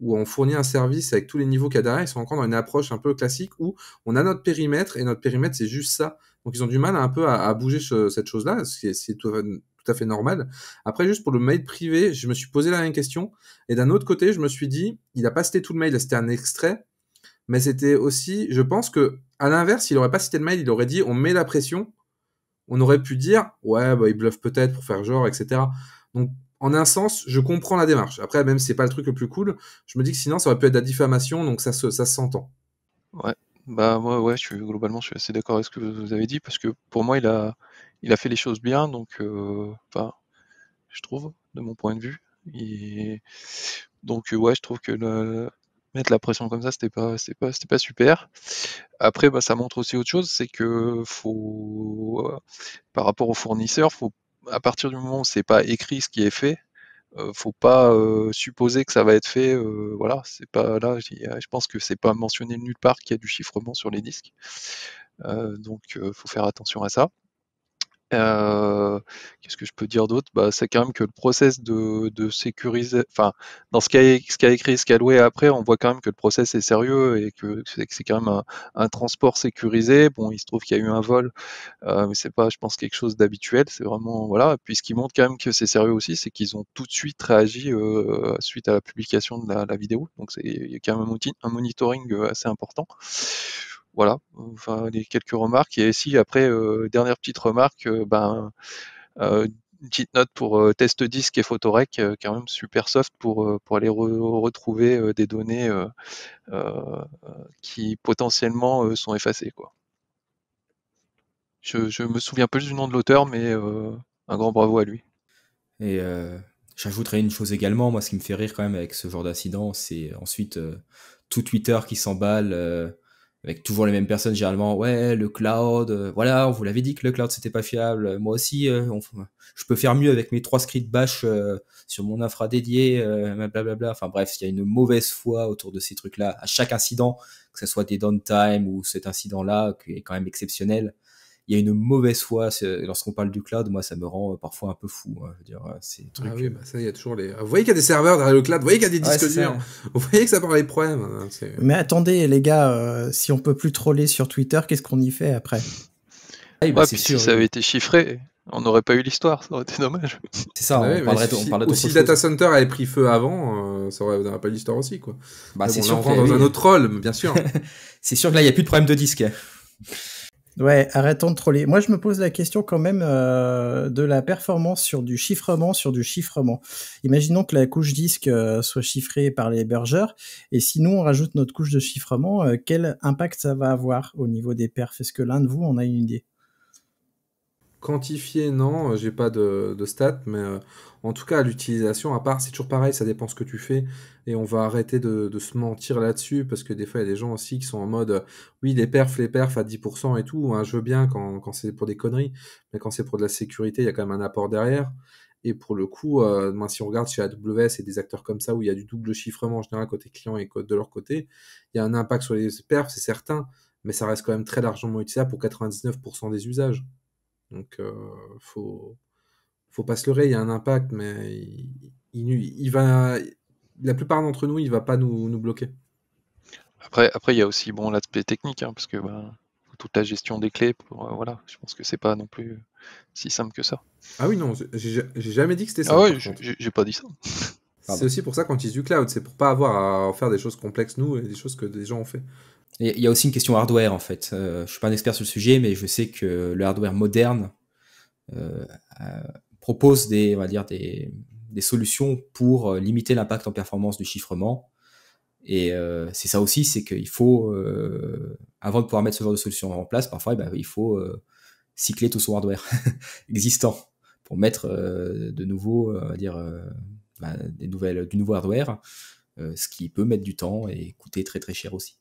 où on fournit un service avec tous les niveaux qu'il y a derrière, ils sont encore dans une approche un peu classique où on a notre périmètre et notre périmètre c'est juste ça. Donc ils ont du mal un peu à, bouger cette chose-là, c'est tout, à fait normal. Après, juste pour le mail privé, je me suis posé la même question. Et d'un autre côté, je me suis dit, il n'a pas cité tout le mail, c'était un extrait. Mais c'était aussi, je pense que, à l'inverse, il n'aurait pas cité le mail, il aurait dit, on met la pression. On aurait pu dire, ouais, bah, il bluffe peut-être pour faire genre, etc. Donc en un sens, je comprends la démarche. Après, même si c'est pas le truc le plus cool, je me dis que sinon, ça aurait pu être de la diffamation, donc ça se, ça s'entend. Ouais, bah moi, ouais, je suis, globalement, je suis assez d'accord avec ce que vous avez dit parce que pour moi, il a, il a fait les choses bien, donc, euh, je trouve, de mon point de vue. donc, ouais, je trouve que mettre la pression comme ça, c'était pas, c'était pas, c'était pas super. Après, bah, ça montre aussi autre chose, c'est que faut, euh, par rapport aux fournisseurs, faut à partir du moment où c'est pas écrit ce qui est fait, ne euh, faut pas euh, supposer que ça va être fait. Euh, voilà, c'est pas là. Je pense que c'est pas mentionné nulle part qu'il y a du chiffrement sur les disques. donc, faut faire attention à ça. Euh, qu'est-ce que je peux dire d'autre bah, C'est quand même que le process de, sécuriser, enfin, dans ce qu'a a écrit Scalway après, on voit quand même que le process est sérieux et que, c'est quand même un, transport sécurisé. Bon, il se trouve qu'il y a eu un vol, euh, mais c'est pas, je pense, quelque chose d'habituel. C'est vraiment, voilà. Et puis ce qui montre quand même que c'est sérieux aussi, c'est qu'ils ont tout de suite réagi euh, suite à la publication de la, vidéo. Donc il y a quand même un monitoring euh, assez important. Voilà, enfin quelques remarques. Et si après, euh, dernière petite remarque, euh, ben euh, petite note pour test disque et photorec, quand même super soft pour, pour aller retrouver des données qui potentiellement sont effacées. Quoi. Je, je, me souviens plus du nom de l'auteur, mais un grand bravo à lui. Et j'ajouterai une chose également, moi ce qui me fait rire quand même avec ce genre d'accident, c'est ensuite tout Twitter qui s'emballe avec toujours les mêmes personnes généralement ouais le cloud euh, voilà on vous l'avait dit que le cloud c'était pas fiable moi aussi euh, je peux faire mieux avec mes trois scripts bash euh, sur mon infra dédié blablabla enfin bref il y a une mauvaise foi autour de ces trucs là à chaque incident que ce soit des downtime ou cet incident là qui est quand même exceptionnel il y a une mauvaise foi. Lorsqu'on parle du cloud, moi, ça me rend euh, parfois un peu fou. Hein, je veux dire, euh, ah bah, il y a toujours les. Vous voyez qu'il y a des serveurs derrière le cloud, vous voyez qu'il y a des disques durs, vous voyez que ça parle des problèmes. Hein, mais attendez, les gars, euh, si on peut plus troller sur Twitter, qu'est-ce qu'on y fait après ah, bah, si ça avait été chiffré, on n'aurait pas eu l'histoire, ça aurait été dommage. C'est ça, on, parlerait, de... on si le data center avait pris feu avant, ça aurait, pas eu l'histoire aussi, quoi. Bah, c'est sûr. On rentre dans un autre rôle, bien sûr. c'est sûr que là, il n'y a plus de problème de disque. Ouais, arrêtons de troller. Moi, je me pose la question quand même euh, de la performance sur du chiffrement, sur du chiffrement. Imaginons que la couche disque euh, soit chiffrée par les hébergeurs, et si nous, on rajoute notre couche de chiffrement, euh, quel impact ça va avoir au niveau des perfs Est-ce que l'un de vous en a une idée Quantifié, non, euh, j'ai pas de, stats, mais euh, en tout cas, l'utilisation, à part, c'est toujours pareil, ça dépend ce que tu fais, et on va arrêter de, se mentir là-dessus, parce que des fois, il y a des gens aussi qui sont en mode, oui, les perfs, les perfs à 10% et tout, un hein, je veux bien quand, c'est pour des conneries, mais quand c'est pour de la sécurité, il y a quand même un apport derrière. Et pour le coup, euh, ben, si on regarde chez AWS et des acteurs comme ça, où il y a du double chiffrement en général côté client et de leur côté, il y a un impact sur les perfs, c'est certain, mais ça reste quand même très largement utilisable pour 99% des usages. Donc, euh, faut, faut pas se leurrer, il y a un impact, mais va, la plupart d'entre nous, il va pas nous, nous, bloquer. Après, après, il y a aussi bon l'aspect technique, hein, parce que bah, toute la gestion des clés, pour, euh, voilà, je pense que c'est pas non plus si simple que ça. Ah oui, non, j'ai jamais dit que c'était ça. Ah ouais, j'ai pas dit ça. C'est aussi pour ça qu'on utilise du cloud, c'est pour pas avoir à faire des choses complexes nous et des choses que des gens ont fait. Il y a aussi une question hardware en fait. Je euh, je suis pas un expert sur le sujet, mais je sais que le hardware moderne euh, euh, propose des, va dire des, solutions pour limiter l'impact en performance du chiffrement. Et c'est ça aussi, c'est qu'il faut, avant de pouvoir mettre ce genre de solution en place, parfois eh ben, il faut cycler tout son hardware existant pour mettre de nouveau, on va dire bah, des nouvelles, du nouveau hardware, euh, ce qui peut mettre du temps et coûter très très cher aussi.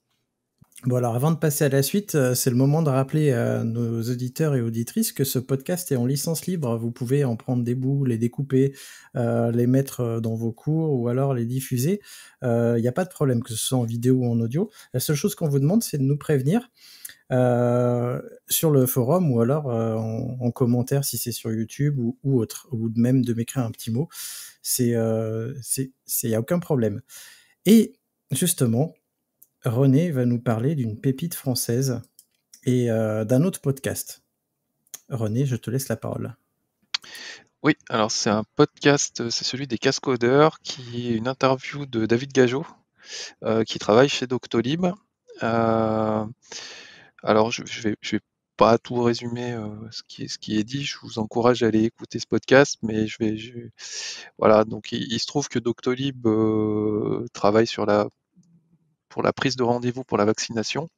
Bon alors avant de passer à la suite, euh, c'est le moment de rappeler à nos auditeurs et auditrices que ce podcast est en licence libre. Vous pouvez en prendre des bouts, les découper, euh, les mettre dans vos cours ou alors les diffuser. Il n'y a pas de problème que ce soit en vidéo ou en audio. La seule chose qu'on vous demande, c'est de nous prévenir sur le forum ou alors en, commentaire si c'est sur YouTube ou, ou autre, ou même de m'écrire un petit mot. C'est, il euh, n'y a aucun problème. Et justement, René va nous parler d'une pépite française et euh, d'un autre podcast. René, je te laisse la parole. Oui, alors c'est un podcast, c'est celui des Cascodeurs, qui est une interview de David Gageot, euh, qui travaille chez Doctolib. alors je, je, vais, je, vais, pas tout résumer euh, ce, qui est, ce qui est dit. Je vous encourage à aller écouter ce podcast, mais je vais. Voilà, donc il, se trouve que Doctolib euh, travaille sur la, pour la prise de rendez-vous pour la vaccination.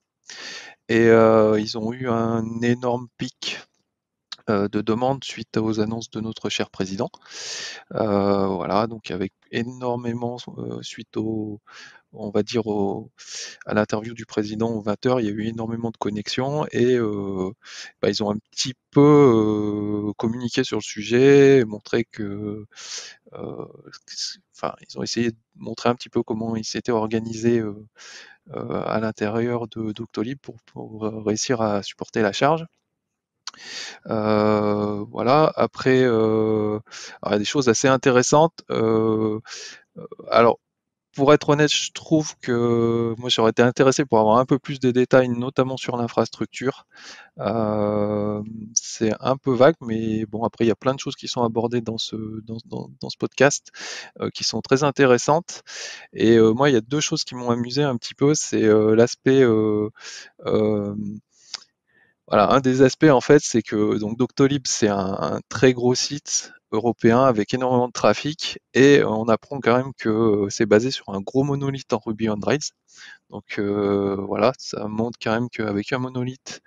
Et euh, ils ont eu un énorme pic euh, de demandes suite aux annonces de notre cher président. Euh, voilà, donc avec énormément euh, suite au, on va dire au, à l'interview du président au 20h, il y a eu énormément de connexions et bah, ils ont un petit peu communiqué sur le sujet, montré que, enfin, ils ont essayé de montrer un petit peu comment ils s'étaient organisés à l'intérieur de Doctolib pour, pour réussir à supporter la charge. Euh, voilà, après, euh, il y a des choses assez intéressantes. Euh, alors, pour être honnête, je trouve que moi j'aurais été intéressé pour avoir un peu plus de détails, notamment sur l'infrastructure. c'est un peu vague, mais bon, après il y a plein de choses qui sont abordées dans ce, dans, ce podcast qui sont très intéressantes. Et moi, il y a deux choses qui m'ont amusé un petit peu, c'est l'aspect voilà, un des aspects en fait, c'est que donc Doctolib, c'est un, très gros site européen avec énormément de trafic et on apprend quand même que euh, c'est basé sur un gros monolithe en Ruby on Rails. Donc euh, voilà, ça montre quand même qu'avec un monolithe,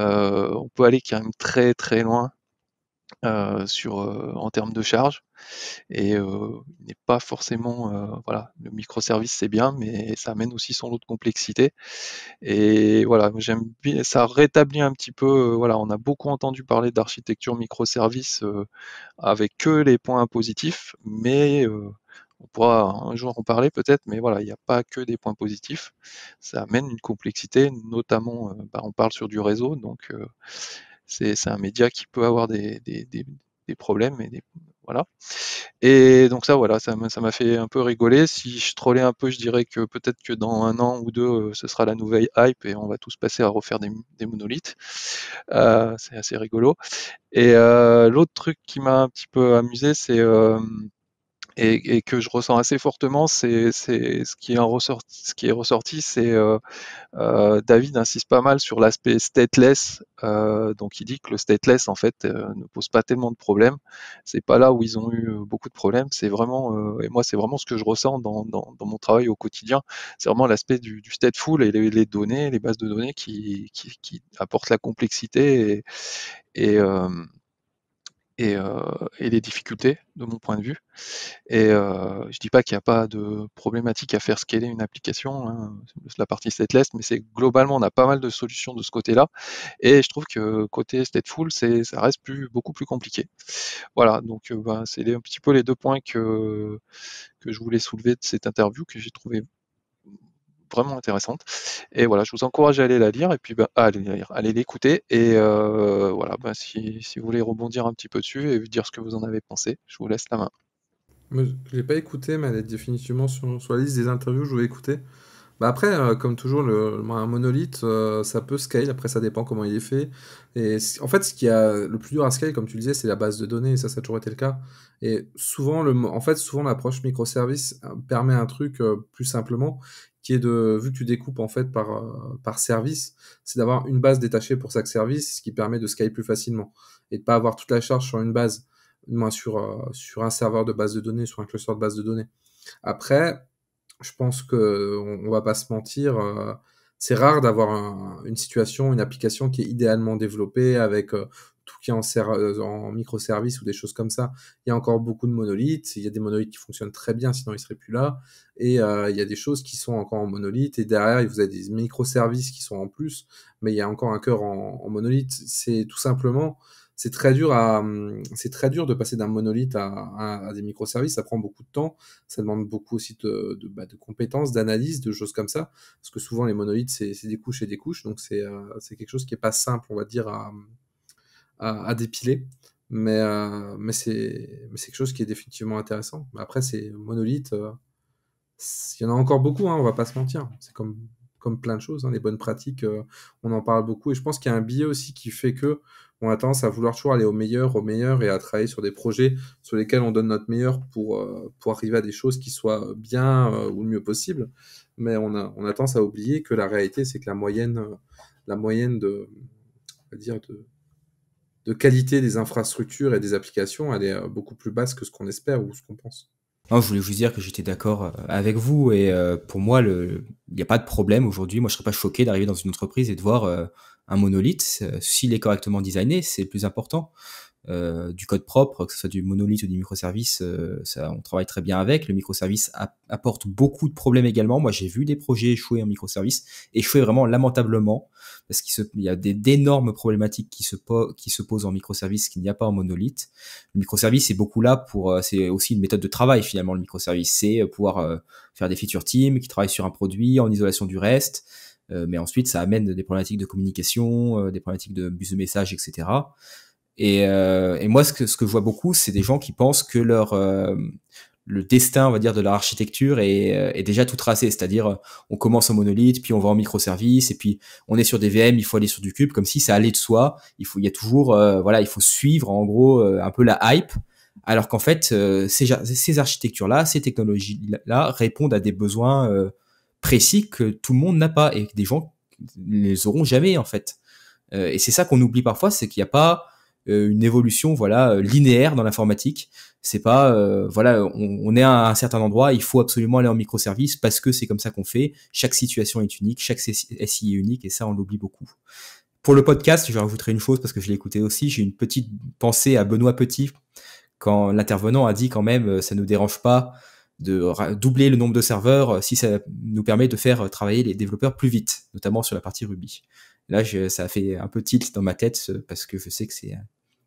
euh, on peut aller quand même très très loin euh, sur, euh, en termes de charge. Et euh, il n'est pas forcément, voilà, le microservice c'est bien, mais ça amène aussi son lot de complexité. Et voilà, j'aime bien, ça rétablit un petit peu, voilà, on a beaucoup entendu parler d'architecture microservice avec que les points positifs, mais on pourra un jour en parler peut-être, mais voilà, il n'y a pas que des points positifs. Ça amène une complexité, notamment, bah, on parle sur du réseau, donc c'est un média qui peut avoir des, des, des, problèmes et voilà. Et donc ça, voilà, ça m'a fait un peu rigoler. Si je trollais un peu, je dirais que peut-être que dans un an ou deux, euh, ce sera la nouvelle hype et on va tous passer à refaire des, des monolithes. Euh, c'est assez rigolo. Et euh, l'autre truc qui m'a un petit peu amusé, c'est et, et, que je ressens assez fortement, c'est ce qui est ressorti, ce qui est ressorti, c'est euh, euh, David insiste pas mal sur l'aspect stateless. Euh, donc il dit que le stateless en fait euh, ne pose pas tellement de problèmes. C'est pas là où ils ont eu euh, beaucoup de problèmes. C'est vraiment euh, et moi c'est vraiment ce que je ressens dans, dans, dans mon travail au quotidien. C'est vraiment l'aspect du, du, stateful et les, données, les bases de données qui, qui, qui apportent la complexité et, et euh, et, les difficultés de mon point de vue. Et euh, je ne dis pas qu'il n'y a pas de problématique à faire scaler une application, hein, la partie stateless, mais c'est globalement on a pas mal de solutions de ce côté-là. Et je trouve que côté stateful, c'est ça reste plus beaucoup plus compliqué. Voilà, donc euh, bah, c'est un petit peu les deux points que que je voulais soulever de cette interview que j'ai trouvé vraiment intéressante. Et voilà, je vous encourage à aller la lire et puis ben, à aller allez l'écouter. Et euh, voilà, bah, si, vous voulez rebondir un petit peu dessus et dire ce que vous en avez pensé, je vous laisse la main. je je l'ai pas écouté, mais elle est définitivement sur, la liste des interviews je vais écouter. Bah, après, euh, comme toujours, le, un monolithe, euh, ça peut scale. Après, ça dépend comment il est fait. Et en fait, ce qui a le plus dur à scale, comme tu le disais, c'est la base de données. Et ça, ça a toujours été le cas. Et souvent, le, en fait, souvent l'approche microservice permet un truc plus simplement de, vu que tu découpes en fait par, euh, par service, c'est d'avoir une base détachée pour chaque service, ce qui permet de scaler plus facilement et de pas avoir toute la charge sur une base, moins sur, euh, sur un serveur de base de données, sur un cluster de base de données. Après, je pense que on va pas se mentir, euh, c'est rare d'avoir une situation, une application qui est idéalement développée avec euh, tout qui est en, euh, en microservices ou des choses comme ça. Il y a encore beaucoup de monolithes. Il y a des monolithes qui fonctionnent très bien, sinon ils seraient plus là. Et euh, il y a des choses qui sont encore en monolithe. Et derrière, vous avez des microservices qui sont en plus, mais il y a encore un cœur en, monolithes. C'est tout simplement c'est très dur à, c'est très dur de passer d'un monolithe à, des microservices. Ça prend beaucoup de temps. Ça demande beaucoup aussi de, bah, compétences, d'analyse, de choses comme ça. Parce que souvent, les monolithes, c'est, des couches et des couches. Donc, c'est, euh, quelque chose qui n'est pas simple, on va dire, à, dépiler. Mais, euh, mais, c'est, quelque chose qui est définitivement intéressant. après, c'est monolithes, euh, il y en a encore beaucoup, on hein, on va pas se mentir. C'est comme comme plein de choses, les hein, bonnes pratiques, on en parle beaucoup. Et je pense qu'il y a un biais aussi qui fait que on a tendance à vouloir toujours aller au meilleur, au meilleur et à travailler sur des projets sur lesquels on donne notre meilleur pour, euh, pour arriver à des choses qui soient bien euh, ou le mieux possible. Mais on a, on a tendance à oublier que la réalité, c'est que la moyenne, la moyenne de, dire de, qualité des infrastructures et des applications, elle est euh, beaucoup plus basse que ce qu'on espère ou ce qu'on pense. je voulais juste dire que j'étais d'accord avec vous et pour moi, il n'y a pas de problème aujourd'hui. Moi, je serais pas choqué d'arriver dans une entreprise et de voir un monolithe, euh, s'il est correctement designé, c'est le plus important. Euh, du code propre, que ce soit du monolithe ou du microservice, euh, ça, on travaille très bien avec. Le microservice apporte beaucoup de problèmes également. Moi, j'ai vu des projets échouer en microservice, échouer vraiment lamentablement, parce qu'il y a d'énormes problématiques qui se, posent en microservice qu'il n'y a pas en monolithe. Le microservice est beaucoup là pour, c'est aussi une méthode de travail finalement, le microservice. C'est pouvoir faire des feature teams qui travaillent sur un produit en isolation du reste. Euh, mais ensuite, ça amène des problématiques de communication, euh, des problématiques de bus de messages, etc. Et, euh, et, moi, ce que, ce que je vois beaucoup, c'est des gens qui pensent que leur, le destin, on va dire, de leur architecture est, est déjà tout tracé. C'est-à-dire, on commence en monolithe, puis on va en microservice, et puis on est sur des VM, il faut aller sur du cube, comme si ça allait de soi. Il faut, il y a toujours, voilà, il faut suivre en gros un peu la hype, alors qu'en fait, ces, ces architectures-là, ces technologies-là répondent à des besoins précis que tout le monde n'a pas et que des gens ne les auront jamais en fait. Euh, et c'est ça qu'on oublie parfois, c'est qu'il n'y a pas euh, une évolution voilà euh, linéaire dans l'informatique. C'est pas voilà on, est à un certain endroit, il faut absolument aller en microservice parce que c'est comme ça qu'on fait. Chaque situation est unique, chaque SI est unique et ça on l'oublie beaucoup. Pour le podcast, je rajouterai une chose parce que je l'ai écouté aussi. J'ai une petite pensée à Benoît Petit quand l'intervenant a dit quand même ça ne nous dérange pas de doubler le nombre de serveurs euh, si ça nous permet de faire euh, travailler les développeurs plus vite, notamment sur la partie Ruby. Là, ça a fait un peu tilt dans ma tête euh, parce que je sais que c'est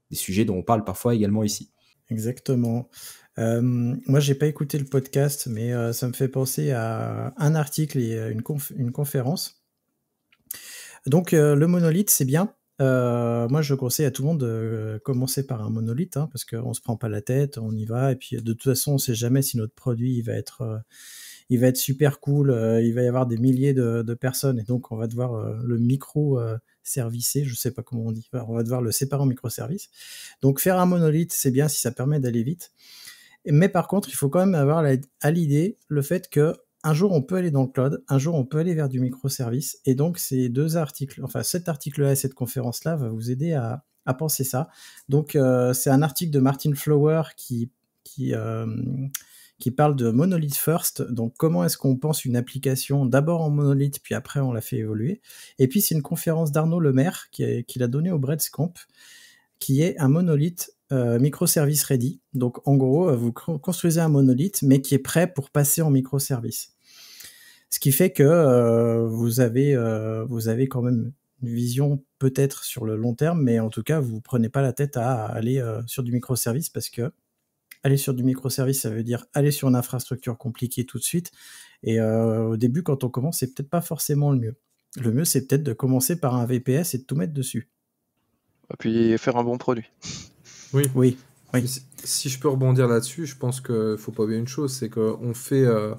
des sujets dont on parle parfois également ici. Exactement. Euh, moi, j'ai pas écouté le podcast, mais ça me fait penser à un article et une, une conférence. Donc, le monolithe, c'est bien, euh, moi, je conseille à tout le monde de commencer par un monolithe, hein, parce qu'on ne se prend pas la tête, on y va, et puis de toute façon, on ne sait jamais si notre produit il va être, euh, super cool, euh, il va y avoir des milliers de, personnes, et donc on va devoir le micro servicer, je ne sais pas comment on dit, on va devoir le séparer en microservice. Donc faire un monolithe, c'est bien si ça permet d'aller vite. Mais par contre, il faut quand même avoir à l'idée le fait que un jour on peut aller dans le cloud, un jour on peut aller vers du microservice. Et donc ces deux articles, enfin cet article-là et cette conférence-là va vous aider à, penser ça. Donc euh, c'est un article de Martin Flower qui, qui, euh, qui parle de monolith first. Donc comment est-ce qu'on pense une application d'abord en monolithe, puis après on la fait évoluer. Et puis c'est une conférence d'Arnaud Lemaire qu'il qui l'a donnée au Breadscamp, qui est un monolithe euh, microservice ready. Donc en gros, euh, vous construisez un monolithe, mais qui est prêt pour passer en microservice. Ce qui fait que euh, vous, avez, vous avez quand même une vision peut-être sur le long terme, mais en tout cas, vous ne prenez pas la tête à, aller sur du microservice parce que aller sur du microservice, ça veut dire aller sur une infrastructure compliquée tout de suite. Et au début, quand on commence, c'est peut-être pas forcément le mieux. Le mieux, c'est peut-être de commencer par un VPS et de tout mettre dessus. Et puis faire un bon produit. Oui. Oui. Si, je peux rebondir là-dessus, je pense qu'il faut pas oublier une chose, c'est qu'on fait, euh,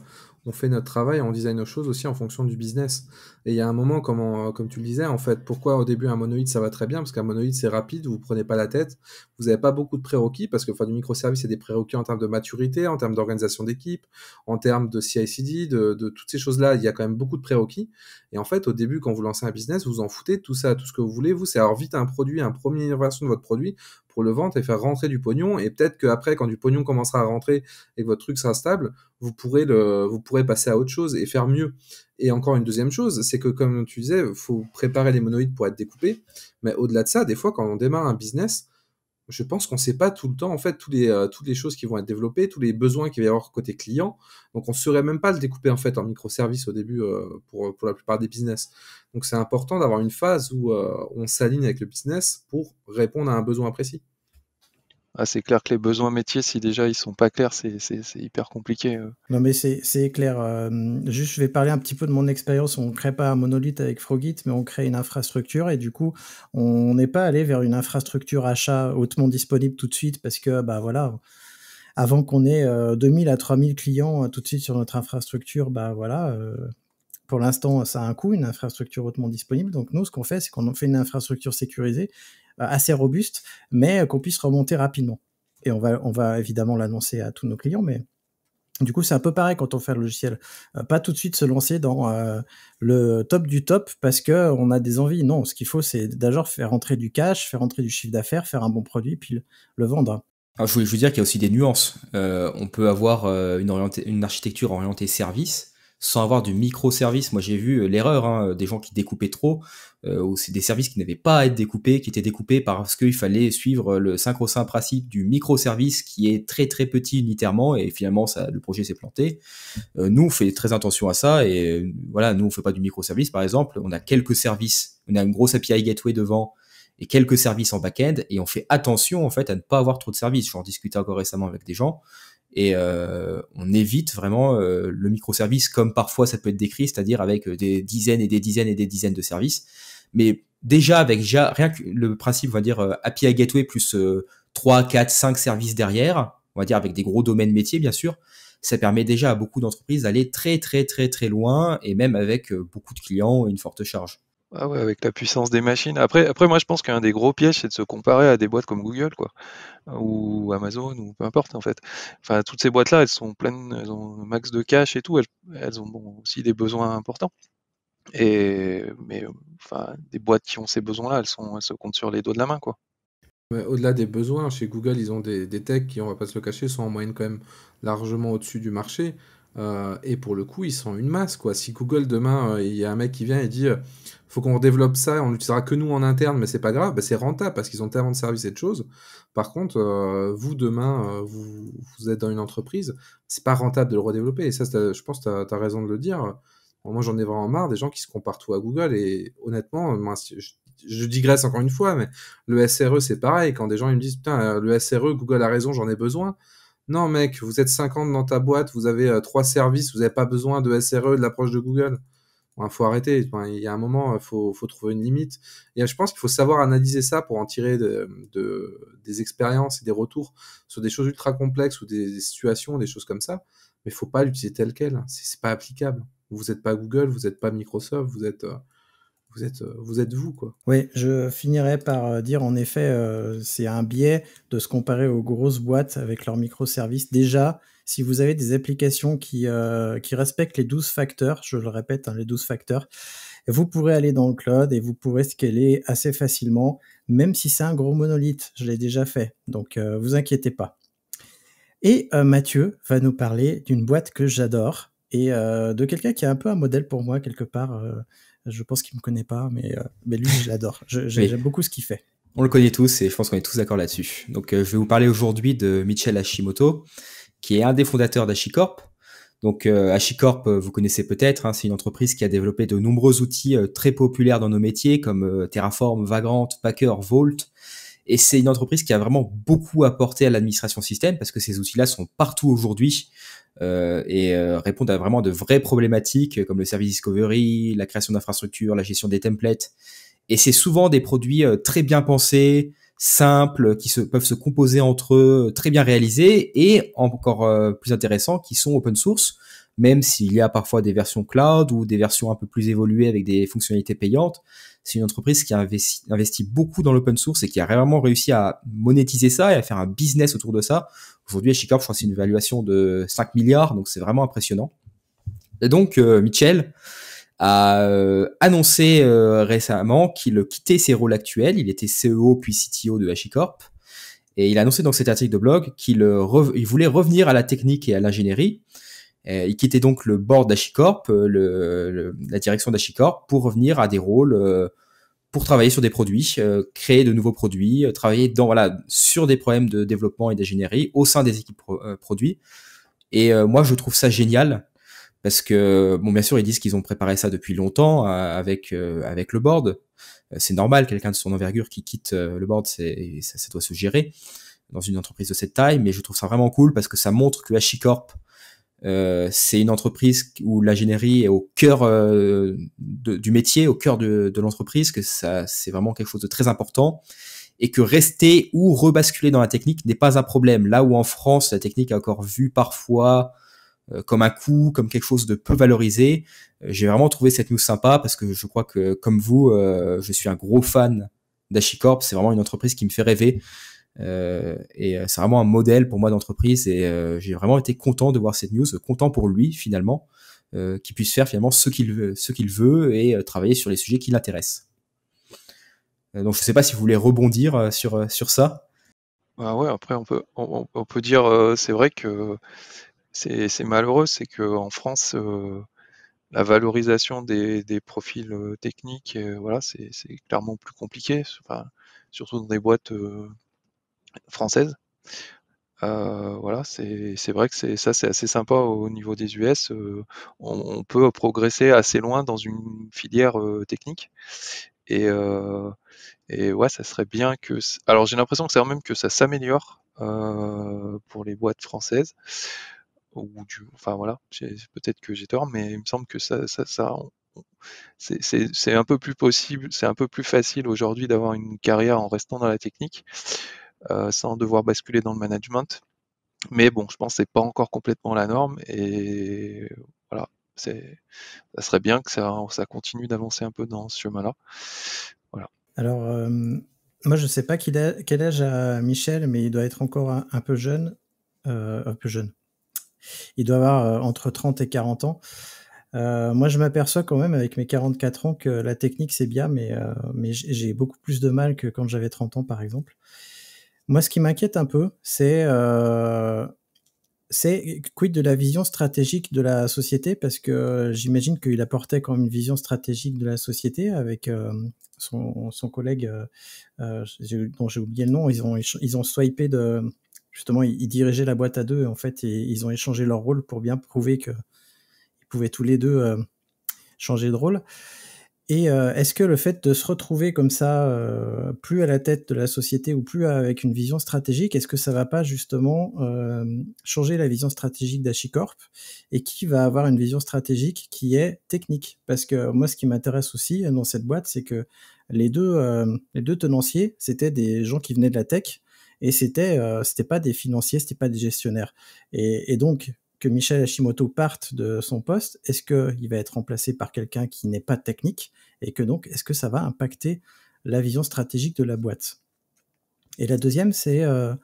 on fait notre travail, on design nos choses aussi en fonction du business. Et il y a un moment, comme, comme tu le disais, en fait, pourquoi au début un monoïde ça va très bien Parce qu'un monoïde c'est rapide, vous ne prenez pas la tête, vous n'avez pas beaucoup de prérequis, parce que enfin, du microservice, il y a des prérequis en termes de maturité, en termes d'organisation d'équipe, en termes de ci de, toutes ces choses-là, il y a quand même beaucoup de prérequis. Et en fait, au début, quand vous lancez un business, vous en foutez tout ça, tout ce que vous voulez, vous, c'est vite un produit, une première version de votre produit, pour le vendre et faire rentrer du pognon. Et peut-être qu'après, quand du pognon commencera à rentrer et que votre truc sera stable, vous pourrez, le, vous pourrez passer à autre chose et faire mieux. Et encore une deuxième chose, c'est que comme tu disais, faut préparer les monoïdes pour être découpés. Mais au-delà de ça, des fois, quand on démarre un business, je pense qu'on ne sait pas tout le temps, en fait, euh, toutes les choses qui vont être développées, tous les besoins qu'il va y avoir côté client. Donc, on ne saurait même pas le découper, en fait, en microservices au début euh, pour, la plupart des business. Donc, c'est important d'avoir une phase où euh, on s'aligne avec le business pour répondre à un besoin précis ah, c'est clair que les besoins métiers, si déjà ils sont pas clairs, c'est hyper compliqué. Euh. Non, mais c'est clair. Euh, juste, je vais parler un petit peu de mon expérience. On ne crée pas un monolithe avec Frogit, mais on crée une infrastructure et du coup, on n'est pas allé vers une infrastructure achat hautement disponible tout de suite parce que, bah voilà, avant qu'on ait 2000 euh, à 3000 clients tout de suite sur notre infrastructure, bah voilà pour l'instant, ça a un coût, une infrastructure hautement disponible. Donc, nous, ce qu'on fait, c'est qu'on fait une infrastructure sécurisée euh, assez robuste, mais qu'on puisse remonter rapidement. Et on va, on va évidemment l'annoncer à tous nos clients, mais du coup, c'est un peu pareil quand on fait le logiciel. Euh, pas tout de suite se lancer dans euh, le top du top parce que on a des envies. Non, ce qu'il faut, c'est d'abord faire entrer du cash, faire entrer du chiffre d'affaires, faire un bon produit, puis le, vendre. Ah, je voulais vous dire qu'il y a aussi des nuances. on peut avoir une, une architecture orientée service sans avoir du microservice. Moi, j'ai vu euh, l'erreur hein, euh, des gens qui découpaient trop, euh, ou c'est des services qui n'avaient pas à être découpés, qui étaient découpés parce qu'il fallait suivre le synchro-saint principe du microservice qui est très très petit unitairement et finalement ça, le projet s'est planté. nous, on fait très attention à ça et voilà, nous on fait pas du microservice par exemple, on a quelques services, on a une grosse API gateway devant et quelques services en back-end et on fait attention en fait à ne pas avoir trop de services. J'en discutais encore récemment avec des gens et euh, on évite vraiment euh, le microservice comme parfois ça peut être décrit, c'est-à-dire avec euh, des dizaines et des dizaines et des dizaines de services. Mais déjà avec rien que le principe, on va dire API Gateway plus 3, 4, 5 services derrière, on va dire avec des gros domaines métiers bien sûr, ça permet déjà à beaucoup d'entreprises d'aller très très très très loin et même avec beaucoup de clients une forte charge. Ah ouais, avec la puissance des machines. Après, après moi, je pense qu'un des gros pièges, c'est de se comparer à des boîtes comme Google, quoi, ou Amazon, ou peu importe, en fait. Enfin, toutes ces boîtes-là, elles sont pleines, elles ont un max de cash et tout. Elles, ont aussi des besoins importants. Et, mais, enfin, des boîtes qui ont ces besoins-là, elles, sont, elles se comptent sur les dos de la main, quoi. Au-delà des besoins, chez Google, ils ont des, des, techs qui, on va pas se le cacher, sont en moyenne quand même largement au-dessus du marché. Euh, et pour le coup, ils sont une masse, quoi. Si Google demain, euh, il y a un mec qui vient et dit, euh, faut qu'on développe ça, on l'utilisera que nous en interne, mais c'est pas grave, bah, c'est rentable parce qu'ils ont tellement de services et de choses. Par contre, vous demain, vous, êtes dans une entreprise, c'est pas rentable de le redévelopper. Et ça, je pense, tu as, raison de le dire. moi, j'en ai vraiment marre des gens qui se comparent tout à Google. Et honnêtement, je, je digresse encore une fois, mais le SRE, c'est pareil. Quand des gens ils me disent, putain, le SRE, Google a raison, j'en ai besoin. Non, mec, vous êtes 50 dans ta boîte, vous avez euh, trois services, vous n'avez pas besoin de SRE, de l'approche de Google. Il faut arrêter. il y a un moment, il euh, faut, trouver une limite. Et euh, je pense qu'il faut savoir analyser ça pour en tirer des expériences et des retours sur des choses ultra complexes ou des, situations, des choses comme ça. Mais il faut pas l'utiliser tel quel. C'est pas applicable. Vous n'êtes pas Google, vous n'êtes pas Microsoft, vous êtes vous êtes, euh, vous êtes vous, quoi. Oui, je finirai par euh, dire, en effet, euh, c'est un biais de se comparer aux grosses boîtes avec leurs microservices. Déjà, si vous avez des applications qui, respectent les 12 facteurs, je le répète, hein, les 12 facteurs, vous pourrez aller dans le cloud et vous pourrez scaler assez facilement, même si c'est un gros monolithe. Je l'ai déjà fait, donc vous inquiétez pas. Et Mathieu va nous parler d'une boîte que j'adore et de quelqu'un qui est un peu un modèle pour moi quelque part je pense qu'il me connaît pas, mais, euh, mais lui, je l'adore. J'aime beaucoup ce qu'il fait. On le connaît tous et je pense qu'on est tous d'accord là-dessus. Donc, euh, je vais vous parler aujourd'hui de Michel Hashimoto, qui est un des fondateurs d'Hashicorp. Donc, euh, HashiCorp, vous connaissez peut-être, hein, c'est une entreprise qui a développé de nombreux outils très populaires dans nos métiers, comme Terraform, Vagrant, Packer, Vault et c'est une entreprise qui a vraiment beaucoup apporté à l'administration système parce que ces outils-là sont partout aujourd'hui euh, et euh, répondent à vraiment de vraies problématiques euh, comme le service discovery, la création d'infrastructures, la gestion des templates. Et c'est souvent des produits très bien pensés, simples, qui se, peuvent se composer entre eux, très bien réalisés et encore plus intéressant, qui sont open source même s'il y a parfois des versions cloud ou des versions un peu plus évoluées avec des fonctionnalités payantes, c'est une entreprise qui a investi beaucoup dans l'open source et qui a vraiment réussi à monétiser ça et à faire un business autour de ça. Aujourd'hui, HashiCorp, je crois, c'est une évaluation de 5 milliards, donc c'est vraiment impressionnant. Et donc, euh, Michel a euh, annoncé euh, récemment qu'il quittait ses rôles actuels. Il était CEO puis CTO de HashiCorp. Et il a annoncé dans cet article de blog qu'il voulait revenir à la technique et à l'ingénierie il euh, quittait donc le board euh, le la direction d'Ashicorp, pour revenir à des rôles euh, pour travailler sur des produits, créer de nouveaux produits, travailler dans voilà sur des problèmes de développement et d'ingénierie au sein des équipes produits. Et moi, je trouve ça génial parce que bon, bien sûr, ils disent qu'ils ont préparé ça depuis longtemps avec avec le board. C'est normal, quelqu'un de son envergure qui quitte le board, c'est ça, doit se gérer dans une entreprise de cette taille. Mais je trouve ça vraiment cool parce que ça montre que HashiCorp euh, c'est une entreprise où l'ingénierie est au cœur euh, du métier, au cœur de, l'entreprise, que ça, c'est vraiment quelque chose de très important et que rester ou rebasculer dans la technique n'est pas un problème. Là où en France, la technique est encore vue parfois euh, comme un coût, comme quelque chose de peu valorisé, j'ai vraiment trouvé cette news sympa parce que je crois que, comme vous, je suis un gros fan d'Achicorp C'est vraiment une entreprise qui me fait rêver. Euh, et euh, c'est vraiment un modèle pour moi d'entreprise et euh, j'ai vraiment été content de voir cette news, content pour lui finalement, qu'il puisse faire finalement ce qu'il veut, ce qu'il veut et travailler sur les sujets qui l'intéressent. donc je ne sais pas si vous voulez rebondir sur, sur ça. Bah ouais, après on peut, on, peut dire, c'est vrai que c'est, malheureux, c'est qu'en France, la valorisation des, des profils techniques, voilà, c'est, clairement plus compliqué, surtout dans des boîtes française. Euh, voilà, c'est vrai que ça c'est assez sympa au niveau des US. Euh, on, peut progresser assez loin dans une filière euh, technique. Et, et, ouais, ça serait bien que. Alors j'ai l'impression que c'est même que ça s'améliore pour les boîtes françaises. Ou du... Enfin voilà, peut-être que j'ai tort, mais il me semble que ça, ça, c'est un peu plus possible, c'est un peu plus facile aujourd'hui d'avoir une carrière en restant dans la technique. Euh, sans devoir basculer dans le management. Mais bon, je pense que ce n'est pas encore complètement la norme et voilà, ça serait bien que ça, ça continue d'avancer un peu dans ce chemin-là. Voilà. Alors, euh, moi, je ne sais pas quel âge a Michel, mais il doit être encore un, peu jeune. Euh, un peu jeune. Il doit avoir entre 30 et 40 ans. moi, je m'aperçois quand même avec mes 44 ans que la technique, c'est bien, mais, mais j'ai beaucoup plus de mal que quand j'avais 30 ans, par exemple. Moi, ce qui m'inquiète un peu, euh, c'est quid de la vision stratégique de la société Parce que j'imagine qu'il apportait quand même une vision stratégique de la société avec euh, son, collègue euh, dont j'ai oublié le nom. Ils ont, ils ont swipé de. Justement, ils, dirigeaient la boîte à deux en fait, et ils ont échangé leur rôle pour bien prouver qu'ils pouvaient tous les deux changer de rôle. Et euh, est-ce que le fait de se retrouver comme ça, euh, plus à la tête de la société ou plus avec une vision stratégique, est-ce que ça va pas justement euh, changer la vision stratégique d'Achicorp et qui va avoir une vision stratégique qui est technique Parce que moi, ce qui m'intéresse aussi dans cette boîte, c'est que les deux, les deux tenanciers, c'était des gens qui venaient de la tech et c'était c'était pas des financiers c'était pas des gestionnaires et donc que Michel Hashimoto parte de son poste, est-ce qu'il va être remplacé par quelqu'un qui n'est pas technique Et que donc, est-ce que ça va impacter la vision stratégique de la boîte Et la deuxième, c'est, euh,